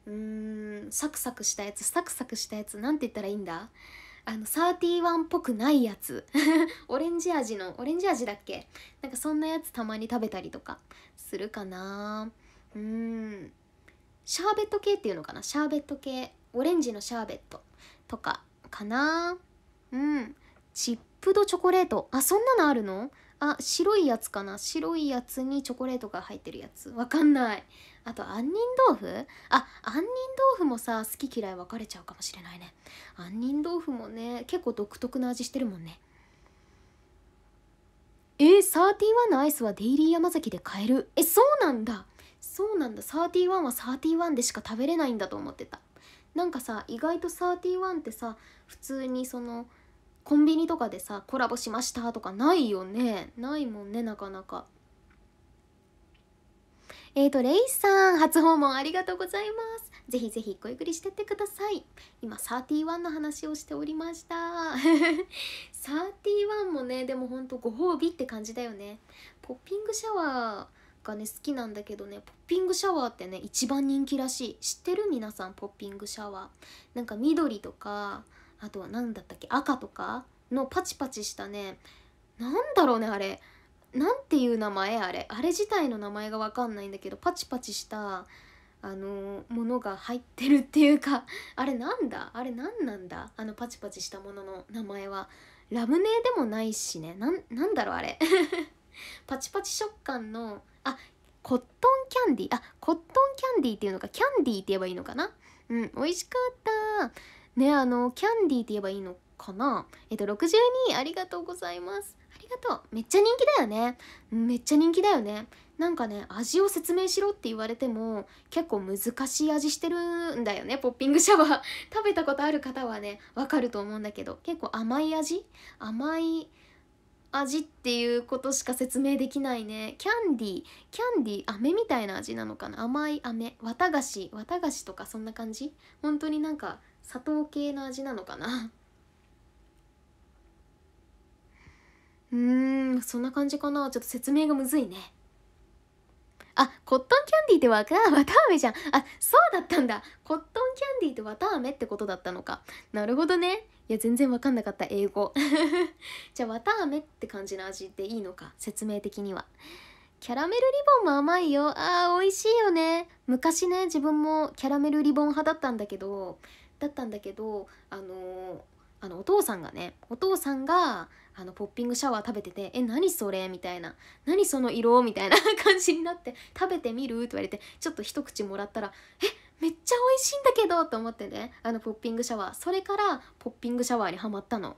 うーんサクサクしたやつサクサクしたやつなんて言ったらいいんだあの31っぽくないやつ オレンジ味のオレンジ味だっけなんかそんなやつたまに食べたりとかするかなうんシャーベット系っていうのかなシャーベット系オレンジのシャーベットとかかなうんチップドチョコレートあそんなのあるのあ白いやつかな白いやつにチョコレートが入ってるやつわかんないあと杏仁豆腐あ杏仁豆腐もさ好き嫌い分かれちゃうかもしれないね杏仁豆腐もね結構独特な味してるもんねえー、31のアイスはデイリー山崎で買えるえそうなんだそうなんだ31は31でしか食べれないんだと思ってたなんかさ意外と31ってさ普通にそのコンビニとかでさコラボしましたとかないよねないもんねなかなかえーと、レイさん、初訪問ありがとうございます。ぜひぜひごゆっくりしてってください。今、31の話をしておりました。31 もね、でもほんとご褒美って感じだよね。ポッピングシャワー、がね好きなんだけどねポッピングシャワーってね一番人気らしい知ってる皆さんポッピングシャワーなんか緑とかあとは何だったっけ赤とかのパチパチしたねなんだろうねあれなんていう名前あれあれ自体の名前が分かんないんだけどパチパチしたあのものが入ってるっていうか あれなんだあれ何なんだあのパチパチしたものの名前はラムネでもないしねなんなんだろうあれ パチパチ食感のあコットンキャンディーあコットンキャンディーっていうのかキャンディーって言えばいいのかなうん美味しかったねあのキャンディーって言えばいいのかなえっと62ありがとうございますありがとうめっちゃ人気だよねめっちゃ人気だよねなんかね味を説明しろって言われても結構難しい味してるんだよねポッピングシャワー 食べたことある方はねわかると思うんだけど結構甘い味甘い味っていうことしか説明できないねキャンディーキャンディー飴みたいな味なのかな甘い飴綿菓子綿菓子とかそんな感じ本当になんか砂糖系の味なのかな うーんそんな感じかなちょっと説明がむずいねあコットンキャンディーってわかあめ じゃんあそうだったんだコットンキャンディーって綿飴ってことだったのかなるほどねいや全然分かんなかった英語 じゃあ綿あめって感じの味でいいのか説明的にはキャラメルリボンも甘いよあー美味しいよね昔ね自分もキャラメルリボン派だったんだけどだったんだけどあのー、あのお父さんがねお父さんがあのポッピングシャワー食べてて「え何それ?」みたいな「何その色?」みたいな感じになって「食べてみる?」と言われてちょっと一口もらったら「えめっちゃ美味しいんだけどと思ってねあのポッピングシャワーそれからポッピングシャワーにはまったの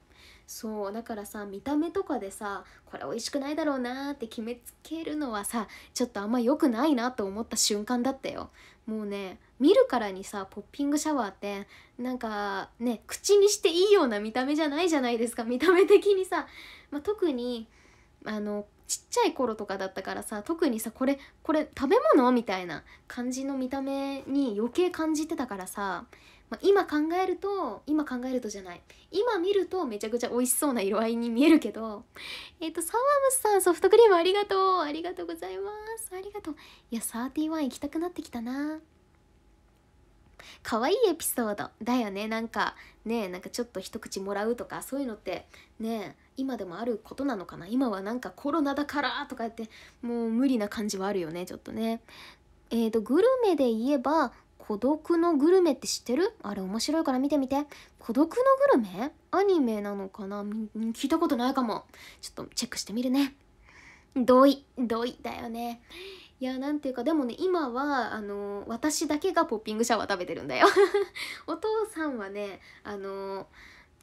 そうだからさ見た目とかでさこれ美味しくないだろうなって決めつけるのはさちょっとあんま良くないなと思った瞬間だったよもうね見るからにさポッピングシャワーってなんかね口にしていいような見た目じゃないじゃないですか見た目的にさ、まあ、特にあのちっちゃい頃とかだったからさ特にさこれこれ食べ物みたいな感じの見た目に余計感じてたからさ、まあ、今考えると今考えるとじゃない今見るとめちゃくちゃ美味しそうな色合いに見えるけどえっ、ー、とサワムスさんソフトクリームありがとうありがとうございますありがとういや31行きたくなってきたな可愛いエピソードだよねなんかねなんかちょっと一口もらうとかそういうのってね今でもあることなのかな今はなんかコロナだからとか言ってもう無理な感じはあるよねちょっとね。えーと、とグルメで言えば孤独のグルメって知ってるあれ面白いから見てみて。孤独のグルメアニメなのかな聞いたことないかも。ちょっとチェックしてみるね。同意、同意だよね。いやなんていうかでもね今はあの私だけがポッピングシャワー食べてるんだよ お父さんはねあの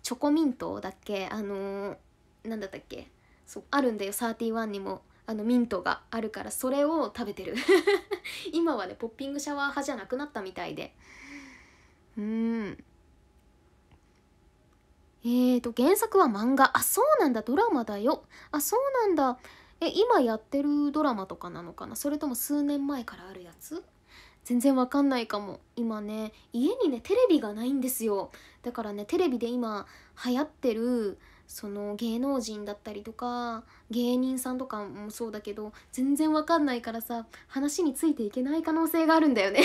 チョコミントだっけあのなんだったっけそあるんだよ31にもあのミントがあるからそれを食べてる 今はねポッピングシャワー派じゃなくなったみたいでうんえーと原作は漫画あそうなんだドラマだよあそうなんだえ今やってるドラマとかなのかなそれとも数年前からあるやつ全然わかんないかも今ね家にねテレビがないんですよだからねテレビで今流行ってるその芸能人だったりとか芸人さんとかもそうだけど全然わかんないからさ話についていけない可能性があるんだよね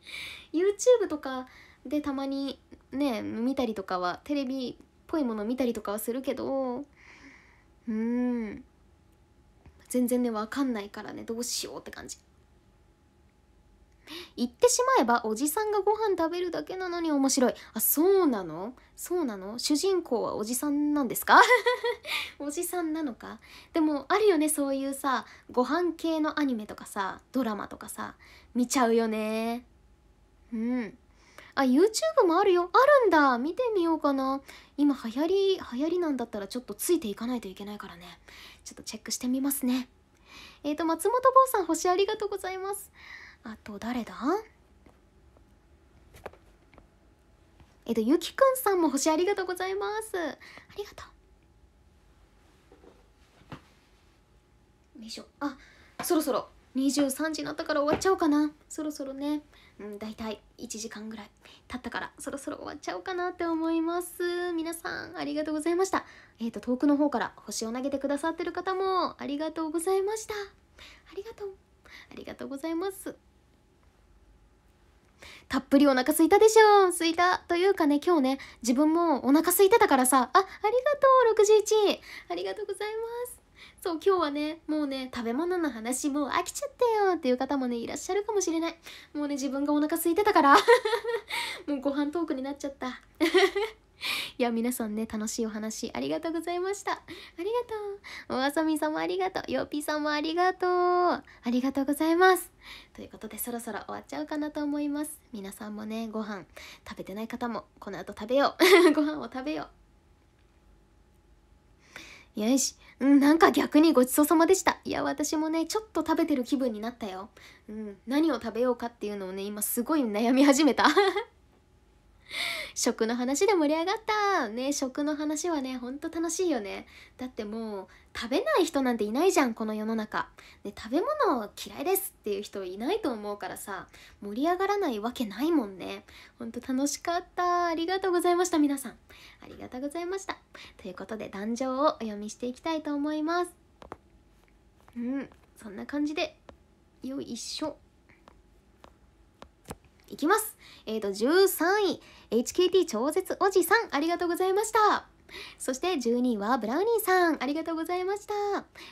YouTube とかでたまにね見たりとかはテレビっぽいもの見たりとかはするけどうん全然ね分かんないからねどうしようって感じ言ってしまえばおじさんがご飯食べるだけなのに面白いあそうなのそうなの主人公はおじさんなんですか おじさんなのかでもあるよねそういうさご飯系のアニメとかさドラマとかさ見ちゃうよねうんあ YouTube もあるよあるんだ見てみようかな今流行り流行りなんだったらちょっとついていかないといけないからねちょっとチェックしてみますねえっ、ー、と松本坊さん星ありがとうございますあと誰だえっ、ー、とゆきくんさんも星ありがとうございますありがとうよいしょあそろそろ23時になったから終わっちゃおうかなそろそろねうん、大体1時間ぐらい経ったからそろそろ終わっちゃおうかなって思います皆さんありがとうございましたえっ、ー、と遠くの方から星を投げてくださってる方もありがとうございましたありがとうありがとうございますたっぷりお腹すいたでしょすいたというかね今日ね自分もお腹すいてたからさあありがとう61ありがとうございますそう、今日はね、もうね、食べ物の話もう飽きちゃったよっていう方もね、いらっしゃるかもしれない。もうね、自分がお腹空いてたから もうご飯トークになっちゃった いや、皆さんね、楽しいお話ありがとうございました。ありがとう。おあさみさんもありがとう。よぴさんもありがとう。ありがとうございます。ということで、そろそろ終わっちゃうかなと思います。皆さんもね、ご飯食べてない方も、この後食べよう。ご飯を食べよう。よし、うん、なんか逆にごちそうさまでした。いや、私もね、ちょっと食べてる気分になったよ。うん、何を食べようかっていうのをね、今すごい悩み始めた。食の話で盛り上がったね食の話はねほんと楽しいよねだってもう食べない人なんていないじゃんこの世の中、ね、食べ物嫌いですっていう人いないと思うからさ盛り上がらないわけないもんねほんと楽しかったありがとうございました皆さんありがとうございましたということで壇上をお読みしていきたいと思いますうんそんな感じでよいしょいきます。えっ、ー、と、13位、HKT 超絶おじさん、ありがとうございました。そして12位はブラウニーさん、ありがとうございました。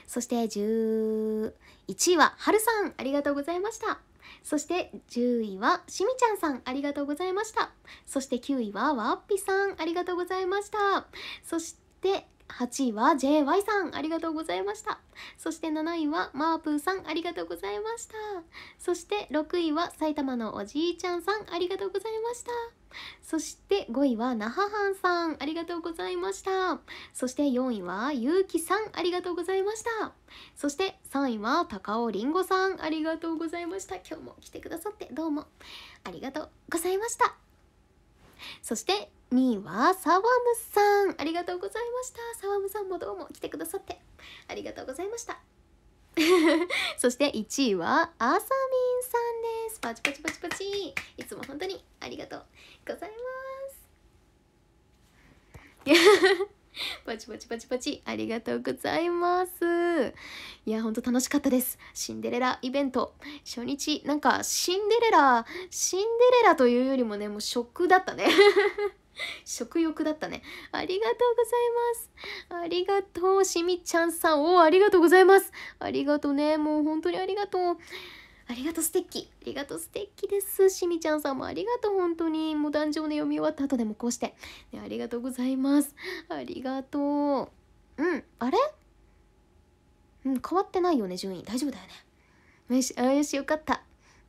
そして11位ははるさん、ありがとうございました。そして10位はしみちゃんさん、ありがとうございました。そして9位はわっぴさん、ありがとうございました。そして、8位は JY さんありがとうございましたそして7位はマープーさんありがとうございましたそして6位は埼玉のおじいちゃんさんありがとうございましたそして5位は那覇んさんありがとうございましたそして4位はゆうきさんありがとうございましたそして3位は高尾りんごさんありがとうございました今日も来てくださってどうもありがとうございましたそして2位はサワムさんありがとうございましたサワムさんもどうも来てくださってありがとうございました そして1位はあさみんさんですパチパチパチパチいつも本当にありがとうございますパ チパチパチパチありがとうございますいやほんと楽しかったですシンデレライベント初日なんかシンデレラシンデレラというよりもねもう食だったね 食欲だったねありがとうございますありがとうしみちゃんさんおありがとうございますありがとうねもう本当にありがとうありがとうステッキありがとうステッキですしみちゃんさんもありがとう本当にもう壇上の読み終わった後でもこうして、ね、ありがとうございますありがとううんあれうん変わってないよね順位大丈夫だよねよしよしよかった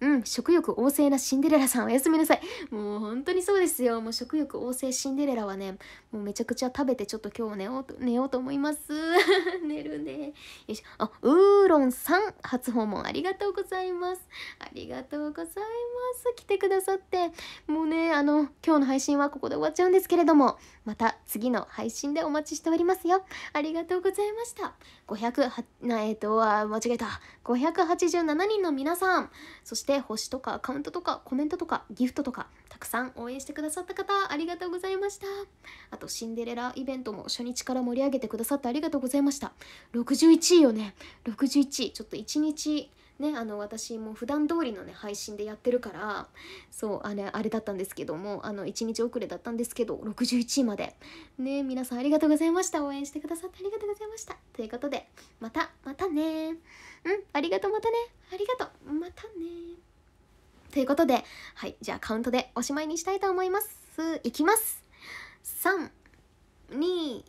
うん、食欲旺盛なシンデレラさん おやすみなさい。もう本当にそうですよ。もう食欲旺盛シンデレラはね、もうめちゃくちゃ食べてちょっと今日寝ようと、寝ようと思います。寝るね。よいしょ。あ、ウーロンさん、初訪問ありがとうございます。ありがとうございます。来てくださって。もうね、あの、今日の配信はここで終わっちゃうんですけれども、また次の配信でお待ちしておりますよ。ありがとうございました。5 0 8な、えっ、ー、と、あ、間違えた。587人の皆さん、そして星とかアカウントとかコメントとかギフトとか、たくさん応援してくださった方、ありがとうございました。あと、シンデレライベントも初日から盛り上げてくださってありがとうございました。61位よね。61位。ちょっと1日、ねあの私も普段通りのね配信でやってるからそうあれあれだったんですけどもあの1日遅れだったんですけど61位までね皆さんありがとうございました応援してくださってありがとうございましたということでまたまたねうんありがとうまたねありがとうまたねということではいじゃあカウントでおしまいにしたいと思いますいきます321